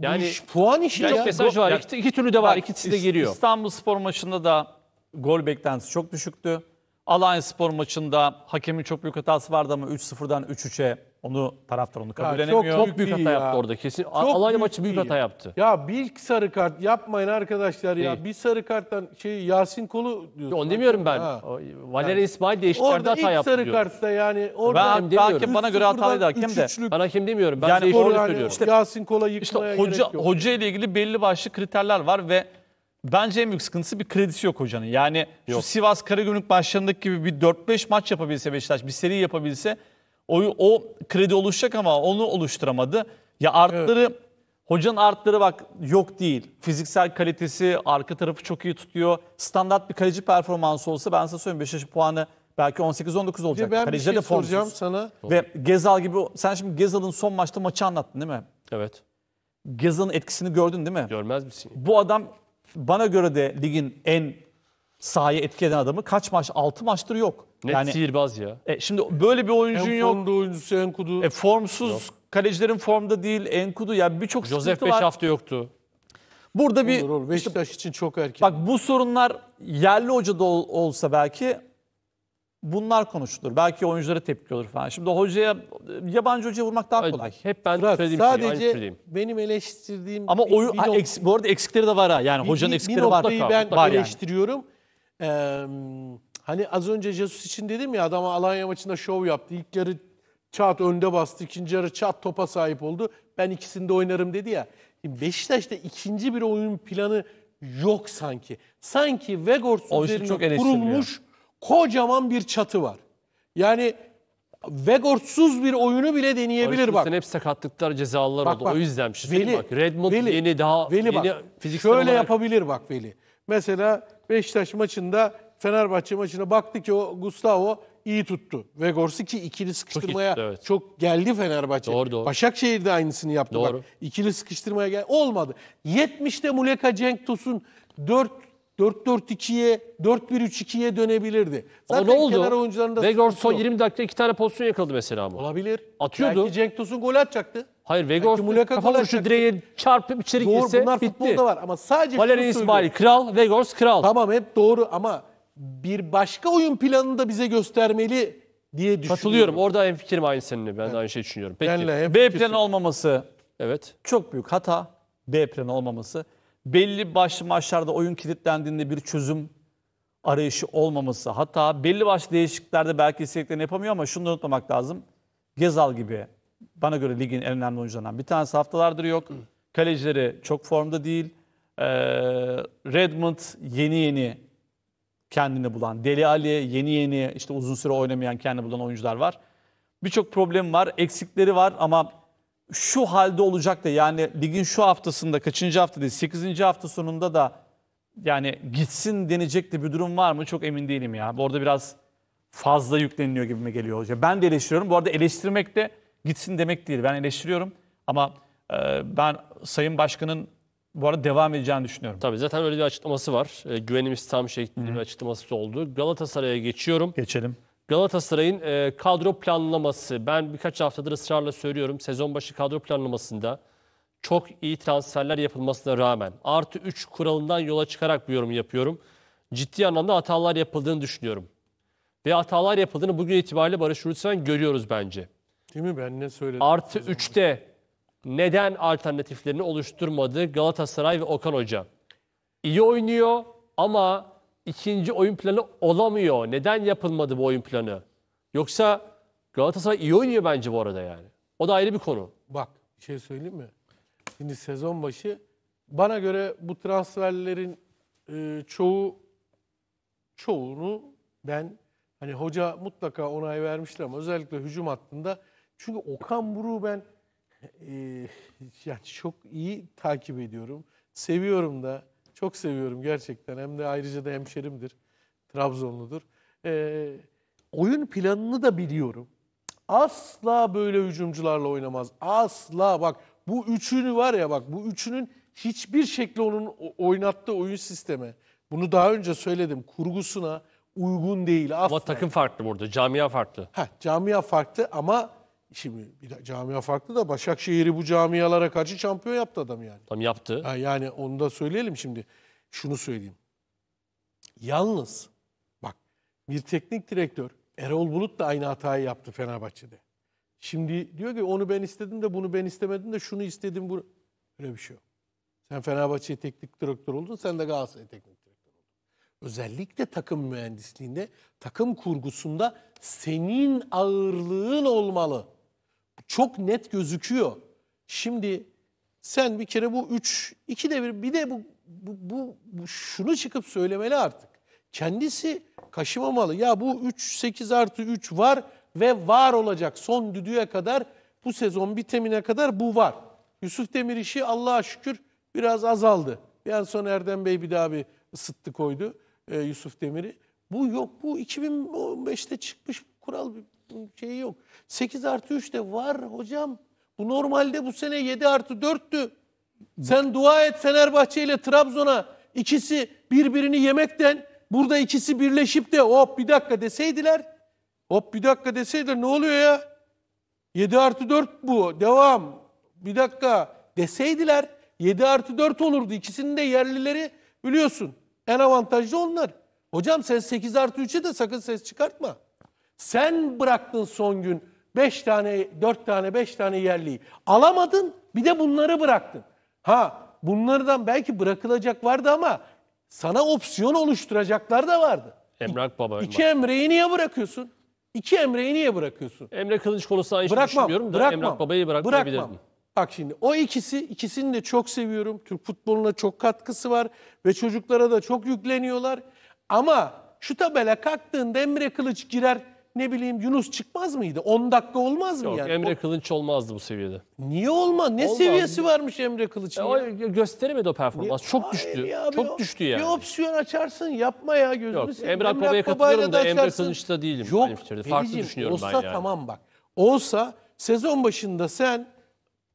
Yani iş, puan işi yani ya. mesaj var. İki, iki türlü de var. Bak, İkisi de geliyor. İstanbul Spor maçında da gol beklentisi çok düşüktü. Alanya Spor maçında hakemin çok büyük hatası vardı ama 3-0'dan 3-3'e onu taraftar onu kabul Ya edemiyor. çok büyük, büyük hata ya. yaptı orada kesin. Çok Alanya büyük maçı büyük iyi. hata yaptı. Ya bir sarı kart yapmayın arkadaşlar ya. Değil. Bir sarı karttan şey Yasin Kolu diyorsun. Onu demiyorum ben. Ha. O, Valerian İsmail değiştiklerde Orada hata ilk yaptı sarı kartta yani orada Ben, demiyorum. bana göre hatalıydı hakem de. Ben hakem demiyorum. Ben Yani yani yani söylüyorum. İşte, Yasin Kola İşte yıkmaya hoca, gerek yok. hoca ile ilgili belli başlı kriterler var ve bence en büyük sıkıntısı bir kredisi yok hocanın. Yani şu Sivas Karagümrük maçlarındaki gibi bir 4-5 maç yapabilse Beşiktaş, bir seri yapabilse o, o kredi oluşacak ama onu oluşturamadı. Ya artları evet. hocanın artları bak yok değil. Fiziksel kalitesi, arka tarafı çok iyi tutuyor. Standart bir kaleci performansı olsa ben size söyleyeyim Beşiktaş puanı belki 18-19 olacak. Ben Kaleciler bir şey de soracağım sana. Ve Gezal gibi sen şimdi Gezal'ın son maçta maçı anlattın değil mi? Evet. Gezal'ın etkisini gördün değil mi? Görmez misin? Bu adam bana göre de ligin en sahaya etki eden adamı kaç maç? 6 maçtır yok. Net yani, sihirbaz ya. E, şimdi böyle bir oyuncun yok. En formda oyuncusu Enkudu. E, formsuz yok. kalecilerin formda değil Enkudu. Yani birçok sıkıntı var. Josef 5 hafta yoktu. Burada bir... Olur, olur. Beşiktaş işte, için çok erken. Bak bu sorunlar yerli hocada ol, olsa belki bunlar konuşulur. Belki oyunculara tepki olur falan. Şimdi hocaya, yabancı hocaya vurmak daha kolay. Hep ben Bırak, söylediğim sadece şeyi söyleyeyim. benim eleştirdiğim... Ama bir, oyu, bir, ha, eks, bu arada eksikleri de var ha. Yani bir, hocanın eksikleri var. Bir noktayı ben var eleştiriyorum. Ee, hani az önce Jesus için dedim ya adam Alanya maçında şov yaptı. İlk yarı çat önde bastı. ikinci yarı çat topa sahip oldu. Ben ikisinde oynarım dedi ya. Beşiktaş'ta ikinci bir oyun planı yok sanki. Sanki Vegors üzerine kurulmuş kocaman bir çatı var. Yani Vegortsuz bir oyunu bile deneyebilir bak. hep sakatlıklar, cezalar bak, oldu. Bak, o yüzden bir şey Veli, bak. Redmond Veli, yeni daha Veli yeni bak, fiziksel Şöyle olarak... yapabilir bak Veli. Mesela Beşiktaş maçında Fenerbahçe maçına baktı ki o Gustavo iyi tuttu. Ve ki ikili sıkıştırmaya çok, iyi, evet. çok geldi Fenerbahçe. Doğru, doğru. Başakşehir de aynısını yaptı. Doğru. Bak, ikili sıkıştırmaya geldi olmadı. 70'te Muleka Cenk Tosun 4 4-4-2'ye, 4-1-3-2'ye dönebilirdi. Zaten Ama ne oldu? kenar oyuncularında Weghorst son 20 dakikada iki tane pozisyon yakaladı mesela bu. Olabilir. Atıyordu. Belki Cenk Tosun gol atacaktı. Hayır Weghorst Muleka kafa gol vuruşu direğe çarpıp içeri Doğru girse bunlar bitti. futbolda var ama sadece şunu Valerian İsmail kral, Weghorst kral. Tamam hep doğru ama bir başka oyun planını da bize göstermeli diye düşünüyorum. Katılıyorum. Orada en fikrim aynı seninle. Ben de aynı şey düşünüyorum. Peki. B planı olmaması Evet. çok büyük hata. B planı olmaması belli başlı maçlarda oyun kilitlendiğinde bir çözüm arayışı olmaması. Hatta belli başlı değişikliklerde belki istediklerini yapamıyor ama şunu da unutmamak lazım. Gezal gibi bana göre ligin en önemli oyuncularından bir tanesi haftalardır yok. Kalecileri çok formda değil. Ee, Redmond yeni yeni kendini bulan. Deli Ali yeni yeni işte uzun süre oynamayan kendini bulan oyuncular var. Birçok problem var, eksikleri var ama şu halde olacak da yani ligin şu haftasında kaçıncı hafta değil 8. hafta sonunda da yani gitsin denecek de bir durum var mı çok emin değilim ya. Bu arada biraz fazla yükleniliyor gibi mi geliyor hoca. Ben de eleştiriyorum. Bu arada eleştirmek de gitsin demek değil. Ben eleştiriyorum ama e, ben Sayın Başkan'ın bu arada devam edeceğini düşünüyorum. Tabii zaten öyle bir açıklaması var. E, güvenimiz tam şeklinde bir açıklaması oldu. Galatasaray'a geçiyorum. Geçelim. Galatasaray'ın e, kadro planlaması, ben birkaç haftadır ısrarla söylüyorum, sezon başı kadro planlamasında çok iyi transferler yapılmasına rağmen, artı 3 kuralından yola çıkarak bu yorum yapıyorum, ciddi anlamda hatalar yapıldığını düşünüyorum. Ve hatalar yapıldığını bugün itibariyle Barış Ulusen görüyoruz bence. Değil mi? Ben ne söyledim? Artı 3'te neden alternatiflerini oluşturmadı Galatasaray ve Okan Hoca? İyi oynuyor ama ikinci oyun planı olamıyor. Neden yapılmadı bu oyun planı? Yoksa Galatasaray iyi oynuyor bence bu arada yani. O da ayrı bir konu. Bak bir şey söyleyeyim mi? Şimdi sezon başı bana göre bu transferlerin e, çoğu çoğunu ben hani hoca mutlaka onay vermiştir ama özellikle hücum hattında çünkü Okan Buruk'u ben e, yani çok iyi takip ediyorum. Seviyorum da. Çok seviyorum gerçekten. Hem de ayrıca da hemşerimdir. Trabzonludur. Ee, oyun planını da biliyorum. Asla böyle hücumcularla oynamaz. Asla bak bu üçünü var ya bak bu üçünün hiçbir şekli onun oynattığı oyun sisteme. Bunu daha önce söyledim. Kurgusuna uygun değil asla. Ama takım farklı burada. Camia farklı. Ha, camia farklı ama Şimdi bir de camia farklı da Başakşehir'i bu camialara karşı şampiyon yaptı adam yani. Tam yaptı. Ha, yani onu da söyleyelim şimdi. Şunu söyleyeyim. Yalnız bak bir teknik direktör Erol Bulut da aynı hatayı yaptı Fenerbahçe'de. Şimdi diyor ki onu ben istedim de bunu ben istemedim de şunu istedim bu Öyle bir şey yok. Sen Fenerbahçe teknik direktör oldun sen de Galatasaray teknik direktör oldun. Özellikle takım mühendisliğinde, takım kurgusunda senin ağırlığın olmalı çok net gözüküyor. Şimdi sen bir kere bu üç, iki de bir, bir de bu, bu, bu, bu şunu çıkıp söylemeli artık. Kendisi kaşımamalı. Ya bu 3, 8 artı 3 var ve var olacak. Son düdüğe kadar bu sezon bitemine kadar bu var. Yusuf Demir işi Allah'a şükür biraz azaldı. Bir an sonra Erdem Bey bir daha bir ısıttı koydu e, Yusuf Demir'i. Bu yok bu 2015'te çıkmış kural şeyi yok. 8 artı 3 de var hocam. Bu normalde bu sene 7 artı 4'tü. Sen dua et Fenerbahçe ile Trabzon'a ikisi birbirini yemekten burada ikisi birleşip de hop bir dakika deseydiler. Hop bir dakika deseydiler ne oluyor ya? 7 artı 4 bu devam bir dakika deseydiler 7 artı 4 olurdu. İkisinin de yerlileri biliyorsun en avantajlı onlar. Hocam sen 8 artı 3'e de sakın ses çıkartma. Sen bıraktın son gün 5 tane, 4 tane, 5 tane yerliyi. Alamadın bir de bunları bıraktın. Ha bunlardan belki bırakılacak vardı ama sana opsiyon oluşturacaklar da vardı. Emrak Baba. İki Emre'yi niye bırakıyorsun? İki Emre'yi niye bırakıyorsun? Emre Kılıç konusu aynı bırakmam, düşünmüyorum da bırakmam, Emrak Baba'yı bırakmayabilirdim. Bırakmam. Bak şimdi o ikisi, ikisini de çok seviyorum. Türk futboluna çok katkısı var ve çocuklara da çok yükleniyorlar. Ama şu tabela kalktığında Emre Kılıç girer ne bileyim Yunus çıkmaz mıydı? 10 dakika olmaz mı Yok, yani? Emre O- Kılınç olmazdı bu seviyede. Niye olma? Ne Olmaz. seviyesi varmış Emre Kılıç'ın? Ya ya? gösteremedi o performans. Çok Hayır düştü. ya, bir Çok düştü yani. Bir opsiyon açarsın yapma ya gözünü Yok, seveyim. Emrah Baba'ya katılıyorum da Emre Kılıç'ta değilim Yok benim Farklı Melih'ciğim, düşünüyorum ben olsa yani. tamam bak. Olsa sezon başında sen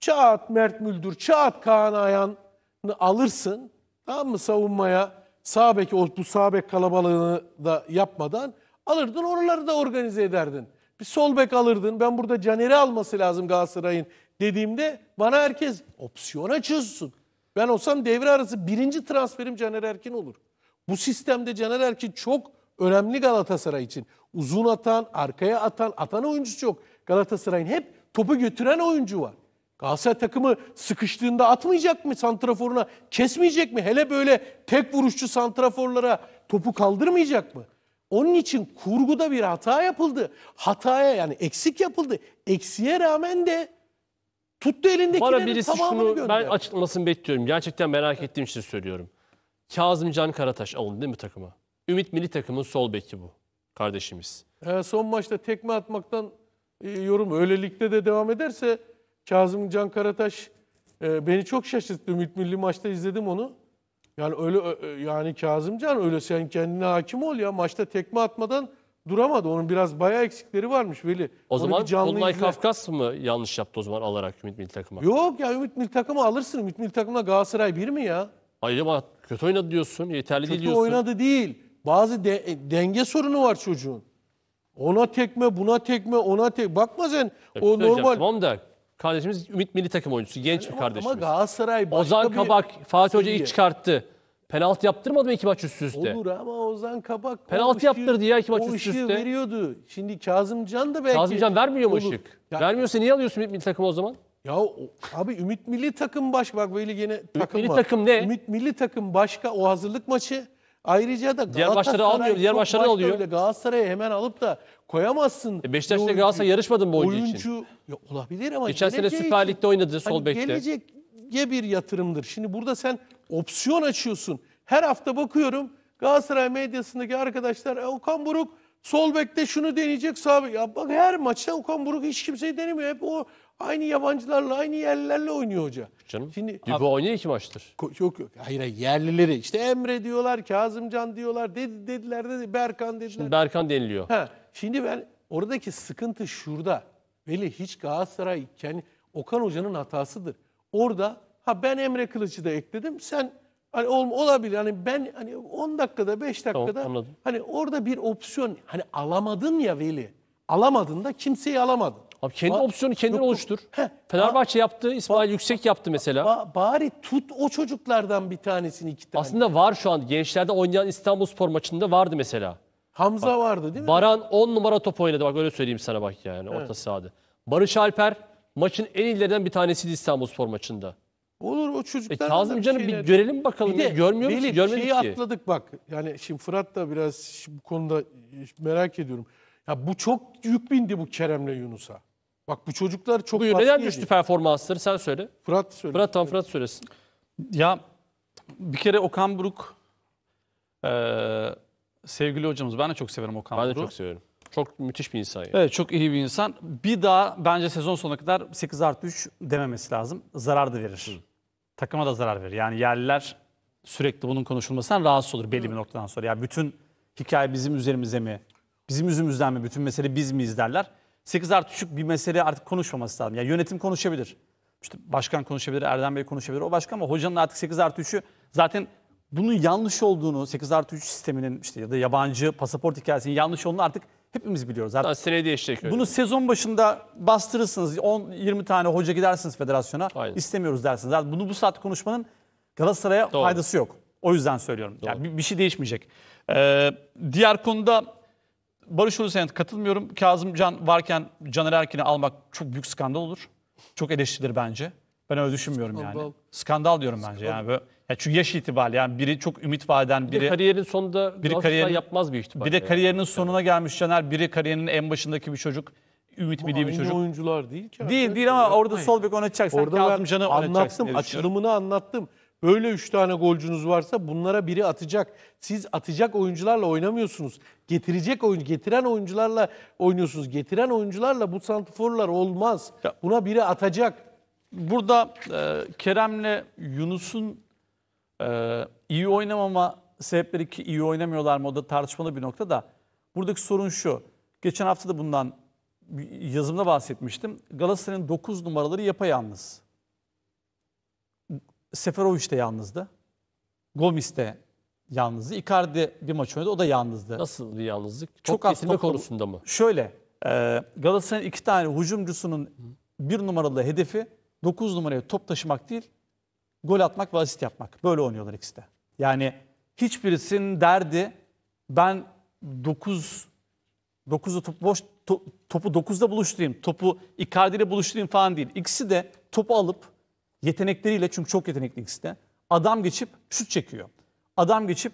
Çağat Mert Müldür, Çağat Kaan Ayan'ı alırsın. Tamam mı savunmaya? Sağ beki, bu sağ bek kalabalığını da yapmadan Alırdın oraları da organize ederdin. Bir sol bek alırdın. Ben burada Caner'i alması lazım Galatasaray'ın dediğimde bana herkes opsiyon açıyorsun. Ben olsam devre arası birinci transferim Caner Erkin olur. Bu sistemde Caner Erkin çok önemli Galatasaray için. Uzun atan, arkaya atan, atan oyuncu çok. Galatasaray'ın hep topu götüren oyuncu var. Galatasaray takımı sıkıştığında atmayacak mı santraforuna? Kesmeyecek mi? Hele böyle tek vuruşçu santraforlara topu kaldırmayacak mı? Onun için kurguda bir hata yapıldı. Hataya yani eksik yapıldı. Eksiye rağmen de tuttu elindekilerin Bana birisi tamamını şunu gönderdi. ben açıklamasını bekliyorum. Gerçekten merak ettiğim için söylüyorum. Kazım Can Karataş alındı değil mi takıma? Ümit Milli Takım'ın sol beki bu kardeşimiz. Ee, son maçta tekme atmaktan e, yorum öylelikte de devam ederse Kazım Can Karataş e, beni çok şaşırttı. Ümit Milli maçta izledim onu. Yani öyle yani Kazımcan öyle sen kendine hakim ol ya maçta tekme atmadan duramadı. Onun biraz bayağı eksikleri varmış Veli. O Onu zaman Dolunay Kafkas mı yanlış yaptı o zaman alarak Ümit Milli Takım'a? Yok ya Ümit Milli Takım'a alırsın. Ümit Milli Takım'la Galatasaray bir mi ya? Hayır ama kötü oynadı diyorsun. Yeterli kötü değil diyorsun. Kötü oynadı değil. Bazı de, e, denge sorunu var çocuğun. Ona tekme, buna tekme, ona tek. Bakma sen. Ya, e, o şey normal. Tamam da Kardeşimiz Ümit milli takım oyuncusu. Genç yani bir kardeşimiz. Ama Galatasaray başka Ozan bir Kabak, Fatih Hoca ilk çıkarttı. Penaltı yaptırmadı mı iki maç üst üste? Olur ama Ozan Kabak penaltı ışığı, yaptırdı ya iki maç üst üste. O veriyordu. Şimdi Kazımcan da belki Kazımcan vermiyor mu ışık? Ya, Vermiyorsa niye alıyorsun Ümit milli takım o zaman? Ya abi Ümit milli takım baş bak böyle yine. takım Ümit milli takım ne? Ümit milli takım başka o hazırlık maçı. Ayrıca da Galatasaray diğer başları almıyor, diğer başları alıyor. Öyle Galatasaray'ı hemen alıp da koyamazsın. E Beşiktaş'la Galatasaray yarışmadı bu oyuncu, oyuncu için? Ya olabilir ama Geçen sene Süper Lig'de oynadı hani sol bekte. Gelecek ye bir yatırımdır. Şimdi burada sen opsiyon açıyorsun. Her hafta bakıyorum Galatasaray medyasındaki arkadaşlar e, Okan Buruk sol bekte şunu deneyecek sağ Ya bak her maçta Okan Buruk hiç kimseyi denemiyor. Hep o Aynı yabancılarla, aynı yerlerle oynuyor hoca. Canım, Şimdi Dübe oynuyor iki maçtır. Yok yok. hayır yerlileri işte Emre diyorlar, Kazımcan diyorlar, dedi, dediler de Berkan dediler. Şimdi Berkan deniliyor. Ha, şimdi ben oradaki sıkıntı şurada. Veli hiç Galatasaray kendi Okan Hoca'nın hatasıdır. Orada ha ben Emre Kılıç'ı da ekledim. Sen hani ol, olabilir. Hani ben hani 10 dakikada 5 Tamam, dakikada anladım. hani orada bir opsiyon hani alamadın ya Veli. Alamadın da kimseyi alamadın. Abi kendi ba opsiyonu kendin oluştur. Heh, Fenerbahçe yaptı, İsmail Yüksek yaptı mesela. Ba bari tut o çocuklardan bir tanesini iki tane. Aslında var şu an gençlerde oynayan İstanbulspor maçında vardı mesela. Hamza bak, vardı değil mi? Baran 10 numara top oynadı bak öyle söyleyeyim sana bak yani evet. orta sahada. Barış Alper maçın en ileriden bir tanesiydi İstanbulspor maçında. Olur o e, çocuklar. E, Kazım Can'ı bir, bir görelim bakalım. Bir de, ya. Görmüyor musun? Görmedik şeyi ki. atladık bak. Yani şimdi Fırat da biraz bu konuda merak ediyorum. Ya bu çok yük bindi bu Kerem'le Yunus'a. Bak bu çocuklar çok Buyur, neden düştü performansları sen söyle. Fırat söyle. Fırat tam Fırat söylesin. Ya bir kere Okan Buruk eee, sevgili hocamız ben de çok severim Okan Buruk. Ben de Buruk'u. çok seviyorum. Çok müthiş bir insan ya. Evet çok iyi bir insan. Bir daha bence sezon sonuna kadar 8 artı 3 dememesi lazım. Zarar da verir. Takıma da zarar verir. Yani yerliler sürekli bunun konuşulmasından rahatsız olur belli bir noktadan sonra. Ya bütün hikaye bizim üzerimize mi Bizim yüzümüzden mi? Bütün mesele biz miyiz derler. 8 artı 3 bir mesele artık konuşmaması lazım. Yani yönetim konuşabilir. İşte başkan konuşabilir, Erdem Bey konuşabilir. O başka ama hocanın artık 8 artı 3'ü zaten bunun yanlış olduğunu, 8 artı 3 sisteminin işte ya da yabancı pasaport hikayesinin yanlış olduğunu artık hepimiz biliyoruz. Artık Daha seneye değişecek öyle. Bunu sezon başında bastırırsınız. 10-20 tane hoca gidersiniz federasyona. Aynen. istemiyoruz dersiniz. Zaten bunu bu saat konuşmanın Galatasaray'a Doğru. faydası yok. O yüzden söylüyorum. Yani bir, bir şey değişmeyecek. Ee, diğer konuda Barış Hulusi'ne katılmıyorum. Kazım Can varken Caner Erkin'i almak çok büyük skandal olur. Çok eleştirilir bence. Ben öyle düşünmüyorum skandal. yani. Skandal diyorum skandal. bence yani. Böyle, ya çünkü yaş itibariyle yani biri çok ümit vaden biri. Bir kariyerin sonunda biri kariyerin, yapmaz bir ihtimal. Bir de kariyerinin yani. sonuna gelmiş Caner, biri kariyerinin en başındaki bir çocuk. Ümit mi diye bir çocuk. oyuncular değil ki. Değil değil ama orada sol bek oynatacak. Orada Kazım Can'ı anlattım, açılımını anlattım. Böyle 3 tane golcünüz varsa bunlara biri atacak. Siz atacak oyuncularla oynamıyorsunuz. Getirecek oyun, getiren oyuncularla oynuyorsunuz. Getiren oyuncularla bu santiforlar olmaz. Buna biri atacak. Burada e, Kerem'le Yunus'un e, iyi oynamama sebepleri ki iyi oynamıyorlar mı o da tartışmalı bir nokta da. Buradaki sorun şu. Geçen hafta da bundan yazımda bahsetmiştim. Galatasaray'ın 9 numaraları yapayalnız. Seferovic de yalnızdı. Gomis de yalnızdı. Icardi bir maç oynadı o da yalnızdı. Nasıl bir yalnızlık? Top Çok getirme konusunda mı? Şöyle e, Galatasaray'ın iki tane hücumcusunun bir numaralı hedefi 9 numaraya top taşımak değil gol atmak ve asist yapmak. Böyle oynuyorlar ikisi de. Yani hiçbirisinin derdi ben 9 9'u top boş to, topu 9'da buluşturayım, topu Icardi ile buluşturayım falan değil. İkisi de topu alıp yetenekleriyle çünkü çok yetenekli ikisi de adam geçip şut çekiyor. Adam geçip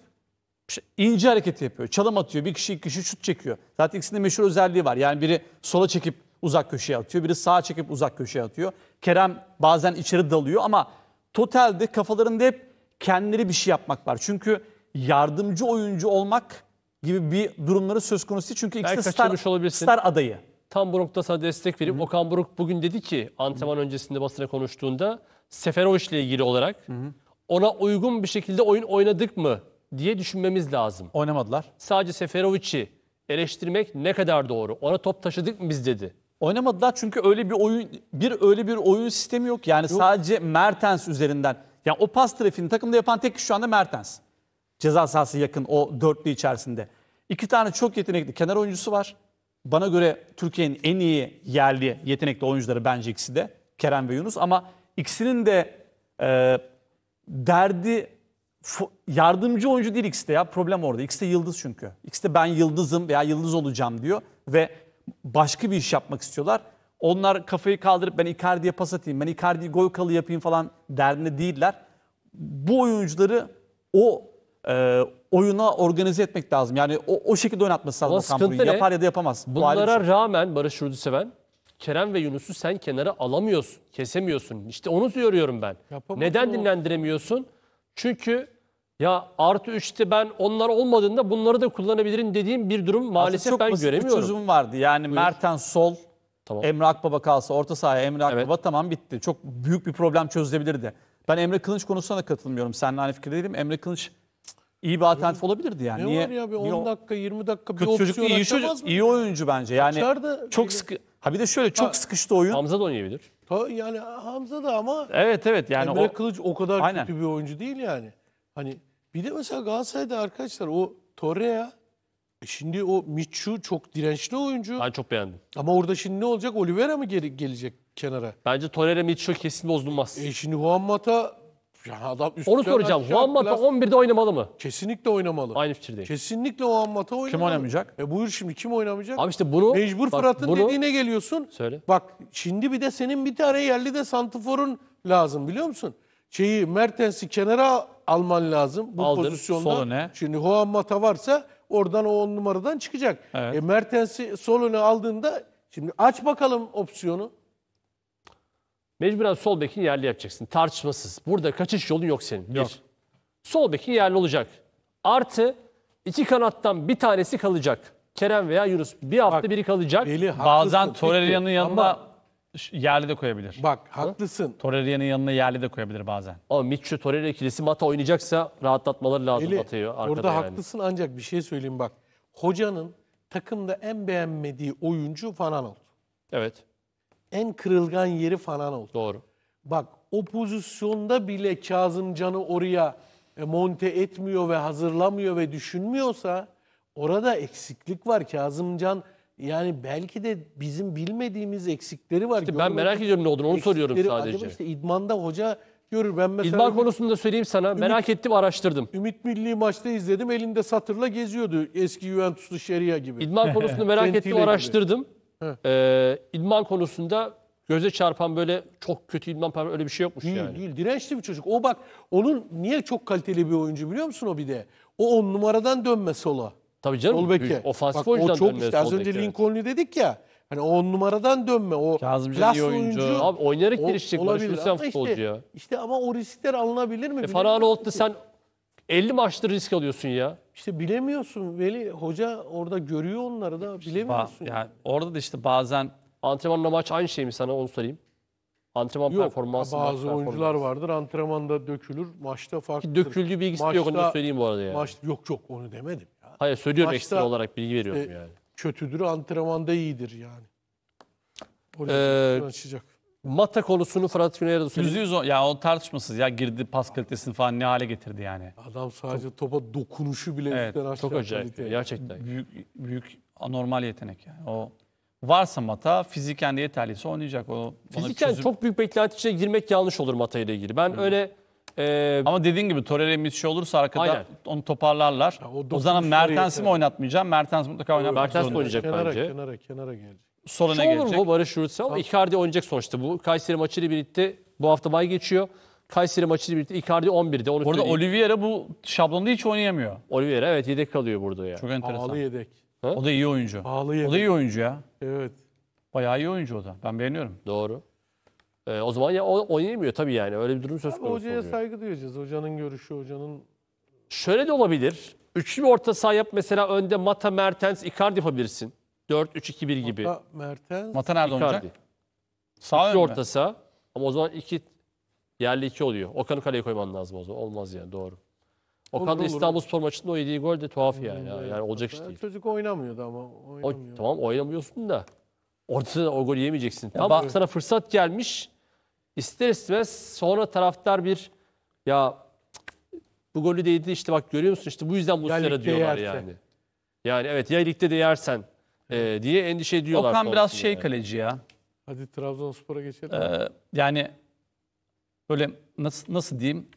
ince hareket yapıyor. Çalım atıyor. Bir kişi iki kişi şut çekiyor. Zaten ikisinde meşhur özelliği var. Yani biri sola çekip uzak köşeye atıyor. Biri sağa çekip uzak köşeye atıyor. Kerem bazen içeri dalıyor ama totalde kafalarında hep kendileri bir şey yapmak var. Çünkü yardımcı oyuncu olmak gibi bir durumları söz konusu değil. Çünkü ikisi star, star adayı. Tam bu noktada sana destek verip Hı. Okan Buruk bugün dedi ki antrenman Hı. öncesinde basına konuştuğunda Seferovic ile ilgili olarak hı hı. ona uygun bir şekilde oyun oynadık mı diye düşünmemiz lazım. Oynamadılar. Sadece Seferovic'i eleştirmek ne kadar doğru? Ona top taşıdık mı biz dedi. Oynamadılar çünkü öyle bir oyun bir öyle bir oyun sistemi yok. Yani yok. sadece Mertens üzerinden. Yani o pas trafiğini takımda yapan tek kişi şu anda Mertens. Ceza sahası yakın o dörtlü içerisinde. İki tane çok yetenekli kenar oyuncusu var. Bana göre Türkiye'nin en iyi yerli yetenekli oyuncuları bence ikisi de Kerem ve Yunus ama ikisinin de e, derdi yardımcı oyuncu değil de ya. Problem orada. X'te yıldız çünkü. X'te ben yıldızım veya yıldız olacağım diyor ve başka bir iş yapmak istiyorlar. Onlar kafayı kaldırıp ben Icardi'ye pas atayım, ben Icardi'yi gol kalı yapayım falan derdinde değiller. Bu oyuncuları o e, oyuna organize etmek lazım. Yani o, o şekilde oynatması lazım. Okan Yapar ya da yapamaz. Bunlara Bu şey. rağmen Barış Rudüseven Kerem ve Yunus'u sen kenara alamıyorsun, kesemiyorsun. İşte onu söylüyorum ben. Yapamadım Neden dinlendiremiyorsun? Çünkü ya artı üçte ben onlar olmadığında bunları da kullanabilirim dediğim bir durum maalesef çok ben basit göremiyorum. Bir çözüm vardı. Yani Buyur. Merten sol, Tamam. Emre Akbaba kalsa orta sahaya Emre Akbaba evet. tamam bitti. Çok büyük bir problem çözülebilirdi. Ben Emre Kılıç konusuna da katılmıyorum. Seninle aynı fikirde değilim. Emre Kılıç iyi bir alternatif olabilirdi yani. Ne niye, var ya bir 10 dakika 20 dakika bir kötü opsiyon çocuk iyi, çocuk, oyuncu bence. Yani Açardı, çok sıkı Ha bir de şöyle çok sıkıştı oyun. Hamza da oynayabilir. Ha, yani Hamza da ama Evet evet yani Emre o Kılıç o kadar Aynen. kötü bir oyuncu değil yani. Hani bir de mesela Galatasaray'da arkadaşlar o Torreira e şimdi o Michu çok dirençli oyuncu. ben çok beğendim. Ama orada şimdi ne olacak? Oliveira mı gelecek kenara? Bence Torreira Mitchell kesin bozulmaz. E şimdi Juan Mata yani adam üstten Onu soracağım. aşağı şey Juan Mata 11'de oynamalı mı? Kesinlikle oynamalı. Aynı fikirdeyim. Kesinlikle o Mata oynamalı. oynamayacak? E buyur şimdi kim oynamayacak? Abi işte bunu... Mecbur bak Fırat'ın bunu- dediğine geliyorsun. Söyle. Bak şimdi bir de senin bir tane yerli de santiforun lazım biliyor musun? Şeyi Mertens'i kenara alman lazım bu Aldın, pozisyonda. sol öne. Şimdi Juan Mata varsa oradan o 10 numaradan çıkacak. Evet. E Mertens'i sol öne aldığında şimdi aç bakalım opsiyonu. Mecburen sol bekin yerli yapacaksın. Tartışmasız. Burada kaçış yolun yok senin. Yok. Sol bekin yerli olacak. Artı iki kanattan bir tanesi kalacak. Kerem veya Yunus. Bir hafta Bak, biri kalacak. Veli, Bazen haklısın, Torreira'nın peki. yanına yerli de koyabilir. Bak haklısın. Torreira'nın yanına yerli de koyabilir bazen. Ama Mitchell Torreira ikilisi Mata oynayacaksa rahatlatmaları lazım Eli, Mata'yı arkada orada yani. haklısın ancak bir şey söyleyeyim bak. Hocanın takımda en beğenmediği oyuncu Van oldu. Evet en kırılgan yeri falan oldu. Doğru. Bak o pozisyonda bile Kazım Can'ı oraya e, monte etmiyor ve hazırlamıyor ve düşünmüyorsa orada eksiklik var. Kazım Can yani belki de bizim bilmediğimiz eksikleri var. İşte ben merak ediyorum ne olduğunu onu soruyorum sadece. Acaba işte idmanda hoca görür. Ben mesela İdman konusunda söyleyeyim sana Ümit, merak ettim araştırdım. Ümit Milli maçta izledim elinde satırla geziyordu eski Juventuslu Şeria gibi. İdman konusunda merak [LAUGHS] ettim araştırdım. Gibi. Ee, idman konusunda göze çarpan böyle çok kötü idman performansı öyle bir şey yokmuş Değil yani. değil. Dirençli bir çocuk. O bak onun niye çok kaliteli bir oyuncu biliyor musun o bir de? O on numaradan dönme sola. Tabii canım. Sol beke. büyük Ofansif Bak, o oyuncudan çok dönmez. işte az önce beke. Lincoln'u dedik ya. Hani on numaradan dönme. O Kazımcan iyi oyuncu. Abi oynayarak o- gelişecek Barış Hüseyin futbolcu ya. İşte ama o riskler alınabilir mi? E, Bilmiyorum. Farhan Oğut'ta sen 50 maçtır risk alıyorsun ya. İşte bilemiyorsun Veli. Hoca orada görüyor onları da bilemiyorsun. Ba- yani orada da işte bazen Antrenmanla maç aynı şey mi sana onu sorayım. Antrenman Yok, performansı. maç bazı oyuncular vardır antrenmanda dökülür, maçta farklı. Ki döküldüğü bilgisi de yok onu Maçta- söyleyeyim bu arada yani. Maç, yok yok onu demedim. Ya. Hayır söylüyorum Maçta- ekstra olarak bilgi veriyorum E, yani. Kötüdür antrenmanda iyidir yani. Oraya Ee, açacak. Mata konusunu Fırat Güney'e de söyleyeyim. %100 ya o tartışmasız ya girdi pas kalitesini falan ne hale getirdi yani. Adam sadece topa dokunuşu bile Evet, üstten aşağı çok acayip. kalite. Gerçekten. Büyük, büyük anormal yetenek yani. O varsa Mata fiziken de yeterliyse oynayacak. O, Fiziken çözüm- çok büyük beklenti içine girmek yanlış olur Mata ile ilgili. Ben öyle e, Ama dediğin gibi Torreira bir şey olursa arkada Aynen. onu toparlarlar. o o, zaman dokunuşları Mertens'i mi oynatmayacağım? Mertens mutlaka oynar. Mertens oynayacak? Kenara, bence. kenara, kenara gelecek. Soluna Hiç gelecek. Şey olur mu Barış Yurtsal? Tamam. Icardi oynayacak sonuçta bu. Kayseri maçıyla birlikte bu hafta bay geçiyor. Kayseri maçıyla birlikte Icardi 11'de. Onu Orada söyleyeyim. Oliveira bu şablonda hiç oynayamıyor. Oliveira evet yedek kalıyor burada ya. Çok enteresan. Ağlı yedek. Ha? O da iyi oyuncu. Ağlı yedek. O da iyi oyuncu ya. Evet. Bayağı iyi oyuncu o da. Ben beğeniyorum. Doğru. Ee, o zaman ya oynayamıyor tabii yani. Öyle bir durum söz konusu hocaya oluyor. saygı duyacağız. Hocanın görüşü, hocanın... Şöyle de olabilir. Üçlü bir orta saha yap mesela önde Mata, Mertens, Icardi yapabilirsin. 4-3-2-1 gibi. Mata, Mertens. Mata nerede Icardi. oynayacak? Sağ orta saha. Ama o zaman iki yerli iki oluyor. Okan'ı kaleye koyman lazım o zaman. Olmaz yani doğru. Okan da İstanbul Spor maçında o yediği gol de tuhaf yani. Yani, yani olacak iş değil. Çocuk oynamıyordu ama. O, Oynamıyor. tamam oynamıyorsun da. Ortada o golü yemeyeceksin. Tam bak- sana fırsat gelmiş. İster istemez sonra taraftar bir ya bu golü de işte bak görüyor musun işte bu yüzden bu Ya diyorlar yani. Yani evet ya ligde de yersen e, diye endişe ediyorlar. Okan biraz şey yani. kaleci ya. Hadi Trabzonspor'a geçelim. Ee, yani böyle nasıl, nasıl diyeyim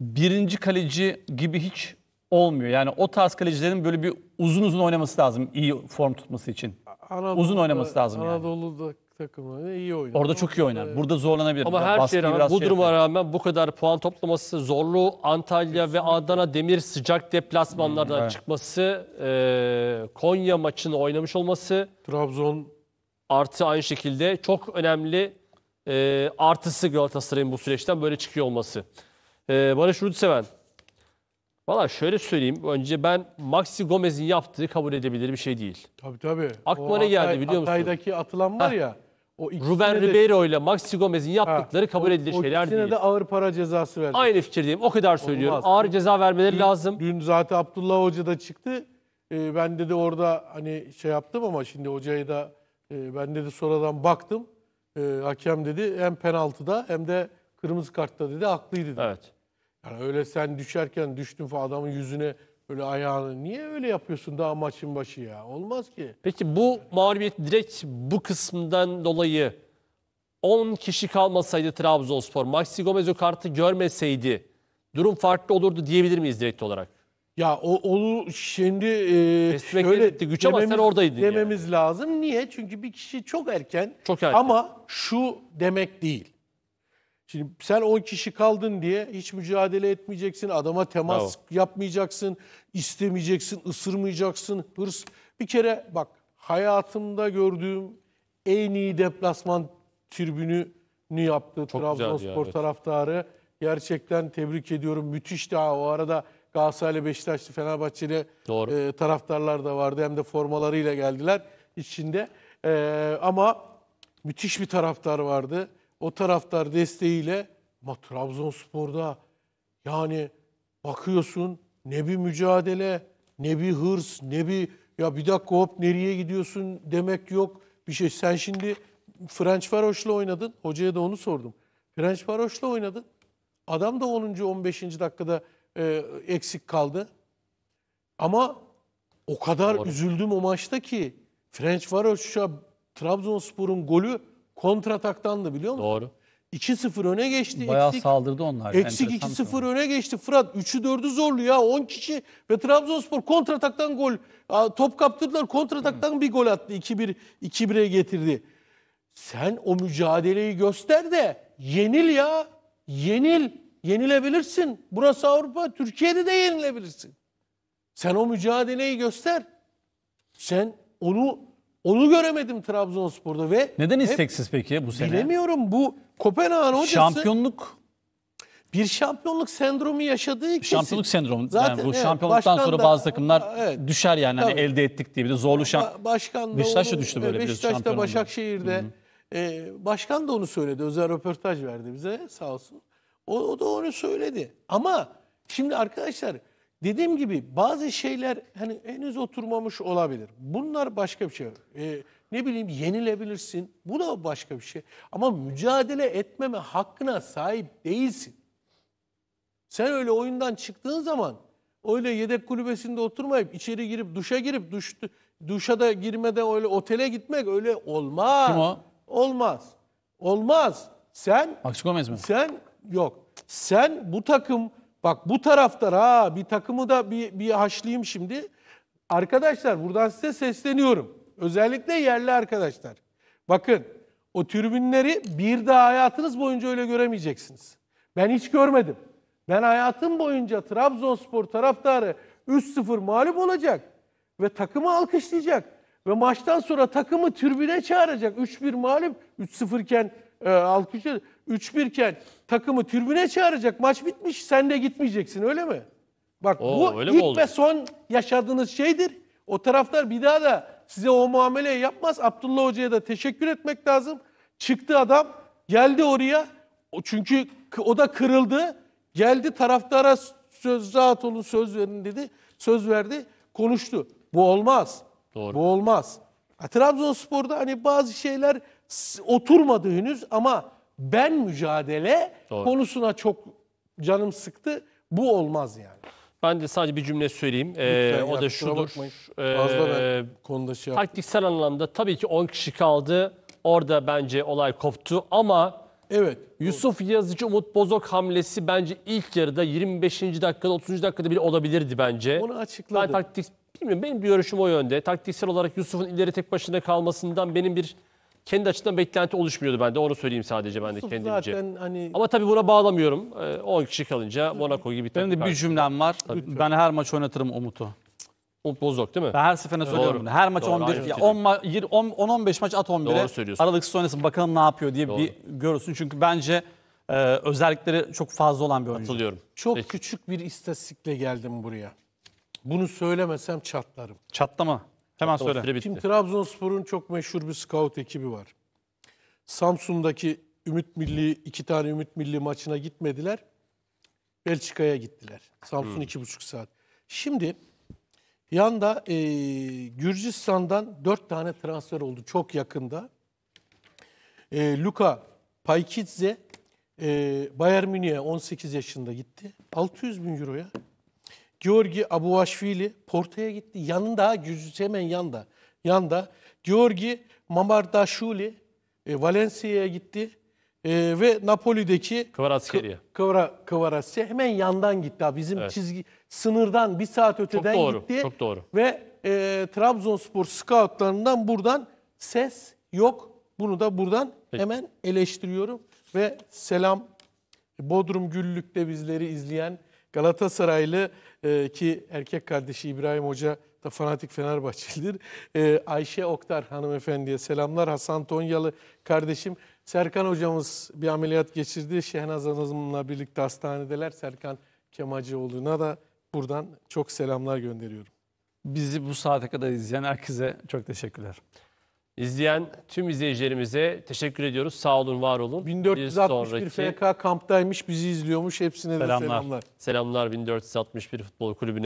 birinci kaleci gibi hiç olmuyor. Yani o tarz kalecilerin böyle bir uzun uzun oynaması lazım iyi form tutması için. Anadolu, uzun oynaması lazım Anadolu'da yani takımı iyi oynar. Orada çok iyi oynar. Burada zorlanabilir. Ama her Baskıyı rağmen, bu şey duruma yapıyor. rağmen bu kadar puan toplaması zorlu Antalya ve Adana Demir sıcak deplasmanlardan evet. çıkması, e, Konya maçını oynamış olması Trabzon artı aynı şekilde çok önemli e, artısı Galatasaray'ın bu süreçten böyle çıkıyor olması. E, Barış Rudseven. Valla şöyle söyleyeyim. Önce ben Maxi Gomez'in yaptığı kabul edebilir bir şey değil. Tabii tabii. Aklıma O ne geldi Hatay- biliyor musun? Hatay'daki atılan var ya. O Ruben Ribeiro ile Maxi Gomez'in yaptıkları ha, kabul edilir o, o şeyler değil. de ağır para cezası verdi. Aynı fikirdeyim. O kadar söylüyorum. Olmaz. Ağır ceza vermeleri dün, lazım. Dün zaten Abdullah Hoca da çıktı. Ee, ben dedi orada hani şey yaptım ama şimdi hocayı da e, ben dedi sonradan baktım. E, hakem dedi hem penaltıda hem de kırmızı kartta dedi haklıydı dedi. Evet. Yani öyle sen düşerken düştün falan adamın yüzüne Öyle ayağını niye öyle yapıyorsun daha maçın başı ya? Olmaz ki. Peki bu mağlubiyet direkt bu kısmından dolayı 10 kişi kalmasaydı Trabzonspor, Maxi Gomez o kartı görmeseydi durum farklı olurdu diyebilir miyiz direkt olarak? Ya o onu şimdi e, şöyle etti, güç ama sen oradaydın dememiz yani. lazım. Niye? Çünkü bir kişi çok erken, çok erken. ama şu demek değil. Şimdi sen 10 kişi kaldın diye hiç mücadele etmeyeceksin, adama temas Bravo. yapmayacaksın, istemeyeceksin, ısırmayacaksın, hırs. Bir kere bak hayatımda gördüğüm en iyi deplasman tribününü yaptı Çok Trabzonspor ya, evet. taraftarı. Gerçekten tebrik ediyorum. Müthiş daha o arada Galatasaray'la Beşiktaşlı Fenerbahçeli e, taraftarlar da vardı. Hem de formalarıyla geldiler içinde. E, ama müthiş bir taraftar vardı o taraftar desteğiyle ama Trabzonspor'da yani bakıyorsun ne bir mücadele, ne bir hırs, ne bir ya bir dakika hop nereye gidiyorsun demek yok. Bir şey sen şimdi French Faroş'la oynadın. Hocaya da onu sordum. French Faroş'la oynadın. Adam da 10. 15. dakikada e, eksik kaldı. Ama o kadar Doğru. üzüldüm o maçta ki French Faroş'a Trabzonspor'un golü Kontrataktan da biliyor musun? Doğru. 2-0 öne geçti. Bayağı eksik, saldırdı onlar. Eksik 2-0 öne geçti. Fırat 3'ü 4'ü zorlu ya. 10 kişi ve Trabzonspor kontrataktan gol. Top kaptırdılar. Kontrataktan hmm. bir gol attı. 2-1 2-1'e getirdi. Sen o mücadeleyi göster de yenil ya. Yenil. Yenilebilirsin. Burası Avrupa. Türkiye'de de yenilebilirsin. Sen o mücadeleyi göster. Sen onu onu göremedim Trabzonspor'da ve neden isteksiz peki bu sene? Bilemiyorum bu Kopenhag'ın hocası şampiyonluk bir şampiyonluk sendromu yaşadığı kesin. Şampiyonluk sendromu. Zaten yani bu evet, şampiyonluktan sonra bazı takımlar evet, düşer yani hani elde ettik diye bir de zorlu şamp. Başkan da Beşiktaş da düştü böyle Beşiktaş'ta bir Başakşehir'de. Hı -hı. E, başkan da onu söyledi. Özel röportaj verdi bize sağ olsun. O, o da onu söyledi. Ama şimdi arkadaşlar Dediğim gibi bazı şeyler hani henüz oturmamış olabilir. Bunlar başka bir şey. Ee, ne bileyim yenilebilirsin. Bu da başka bir şey. Ama mücadele etmeme hakkına sahip değilsin. Sen öyle oyundan çıktığın zaman öyle yedek kulübesinde oturmayıp içeri girip duşa girip duş, duşa da girmeden öyle otele gitmek öyle olmaz. Kim o? Olmaz. Olmaz. Sen Aksi Gomez mi? Sen yok. Sen bu takım Bak bu taraftar ha bir takımı da bir, bir haşlayayım şimdi. Arkadaşlar buradan size sesleniyorum. Özellikle yerli arkadaşlar. Bakın o türbinleri bir daha hayatınız boyunca öyle göremeyeceksiniz. Ben hiç görmedim. Ben hayatım boyunca Trabzonspor taraftarı 3-0 mağlup olacak ve takımı alkışlayacak ve maçtan sonra takımı türbine çağıracak. 3-1 mağlup, 3-0 iken e, alkışlayacak. 3-1 iken takımı türbüne çağıracak. Maç bitmiş. Sen de gitmeyeceksin öyle mi? Bak Oo, bu öyle ilk ve son yaşadığınız şeydir. O taraftar bir daha da size o muameleyi yapmaz. Abdullah Hoca'ya da teşekkür etmek lazım. Çıktı adam, geldi oraya. O- Çünkü o da kırıldı. Geldi taraftara söz rahat olun, söz verin dedi. Söz verdi, konuştu. Bu olmaz. Doğru. Bu olmaz. Ha, Trabzonspor'da hani bazı şeyler s- oturmadı henüz ama ben mücadele Doğru. konusuna çok canım sıktı. Bu olmaz yani. Ben de sadece bir cümle söyleyeyim. Ee, o da şudur. Ee, şey taktiksel anlamda tabii ki 10 kişi kaldı. Orada bence olay koptu ama Evet. Yusuf Yazıcı Umut Bozok hamlesi bence ilk yarıda 25. dakikada 30. dakikada bile olabilirdi bence. Onu açıkladı. Ben taktik bilmiyorum benim bir görüşüm o yönde. Taktiksel olarak Yusuf'un ileri tek başına kalmasından benim bir kendi açısından beklenti oluşmuyordu bende. Onu söyleyeyim sadece ben de kendimce. hani- Ama tabii buna bağlamıyorum. Ee, 10 kişi kalınca Monaco gibi bir Benim de takım. bir cümlem var. Ben her maç oynatırım Umut'u. Umut Bozok değil mi? Ben her seferinde söylüyorum bunu. Her maç Doğru, 11, ya 10 ma- 10 10-15 maç at 11'e. Doğru söylüyorsun. Aralıksız oynasın bakalım ne yapıyor diye bir görürsün. Çünkü bence e, özellikleri çok fazla olan bir oyuncu. Katılıyorum. Çok Peki. küçük bir istatistikle geldim buraya. Bunu söylemesem çatlarım. Çatlama. Hemen Hatta söyle. Şimdi Trabzonspor'un çok meşhur bir scout ekibi var. Samsun'daki Ümit Milli, iki tane Ümit Milli maçına gitmediler. Belçika'ya gittiler. Samsun hmm. iki buçuk saat. Şimdi yanda e, Gürcistan'dan dört tane transfer oldu çok yakında. E, Luka Paykidze e, Bayern Münih'e 18 yaşında gitti. 600 bin euroya. Georgi Abuashvili Porto'ya gitti. Yanında, hemen yanda. Yanda. Georgi Mamardashvili e, Valencia'ya gitti. E, ve Napoli'deki Kvaratskhelia. Kıvra, Kvaratskhelia hemen yandan gitti. Bizim evet. çizgi sınırdan bir saat öteden çok doğru, gitti. Çok doğru. Ve e, Trabzonspor scoutlarından buradan ses yok. Bunu da buradan Peki. hemen eleştiriyorum. Ve selam Bodrum Güllük'te bizleri izleyen Galatasaraylı e, ki erkek kardeşi İbrahim Hoca da fanatik Fenerbahçelidir. E, Ayşe Oktar hanımefendiye selamlar. Hasan Tonyalı kardeşim. Serkan hocamız bir ameliyat geçirdi. Şehnaz Hanım'la birlikte hastanedeler. Serkan Kemacıoğlu'na da buradan çok selamlar gönderiyorum. Bizi bu saate kadar izleyen herkese çok teşekkürler. İzleyen tüm izleyicilerimize teşekkür ediyoruz. Sağ olun, var olun. 1461 sonraki... FK kamptaymış, bizi izliyormuş. Hepsine selamlar. de selamlar. Selamlar 1461 Futbol Kulübü'ne.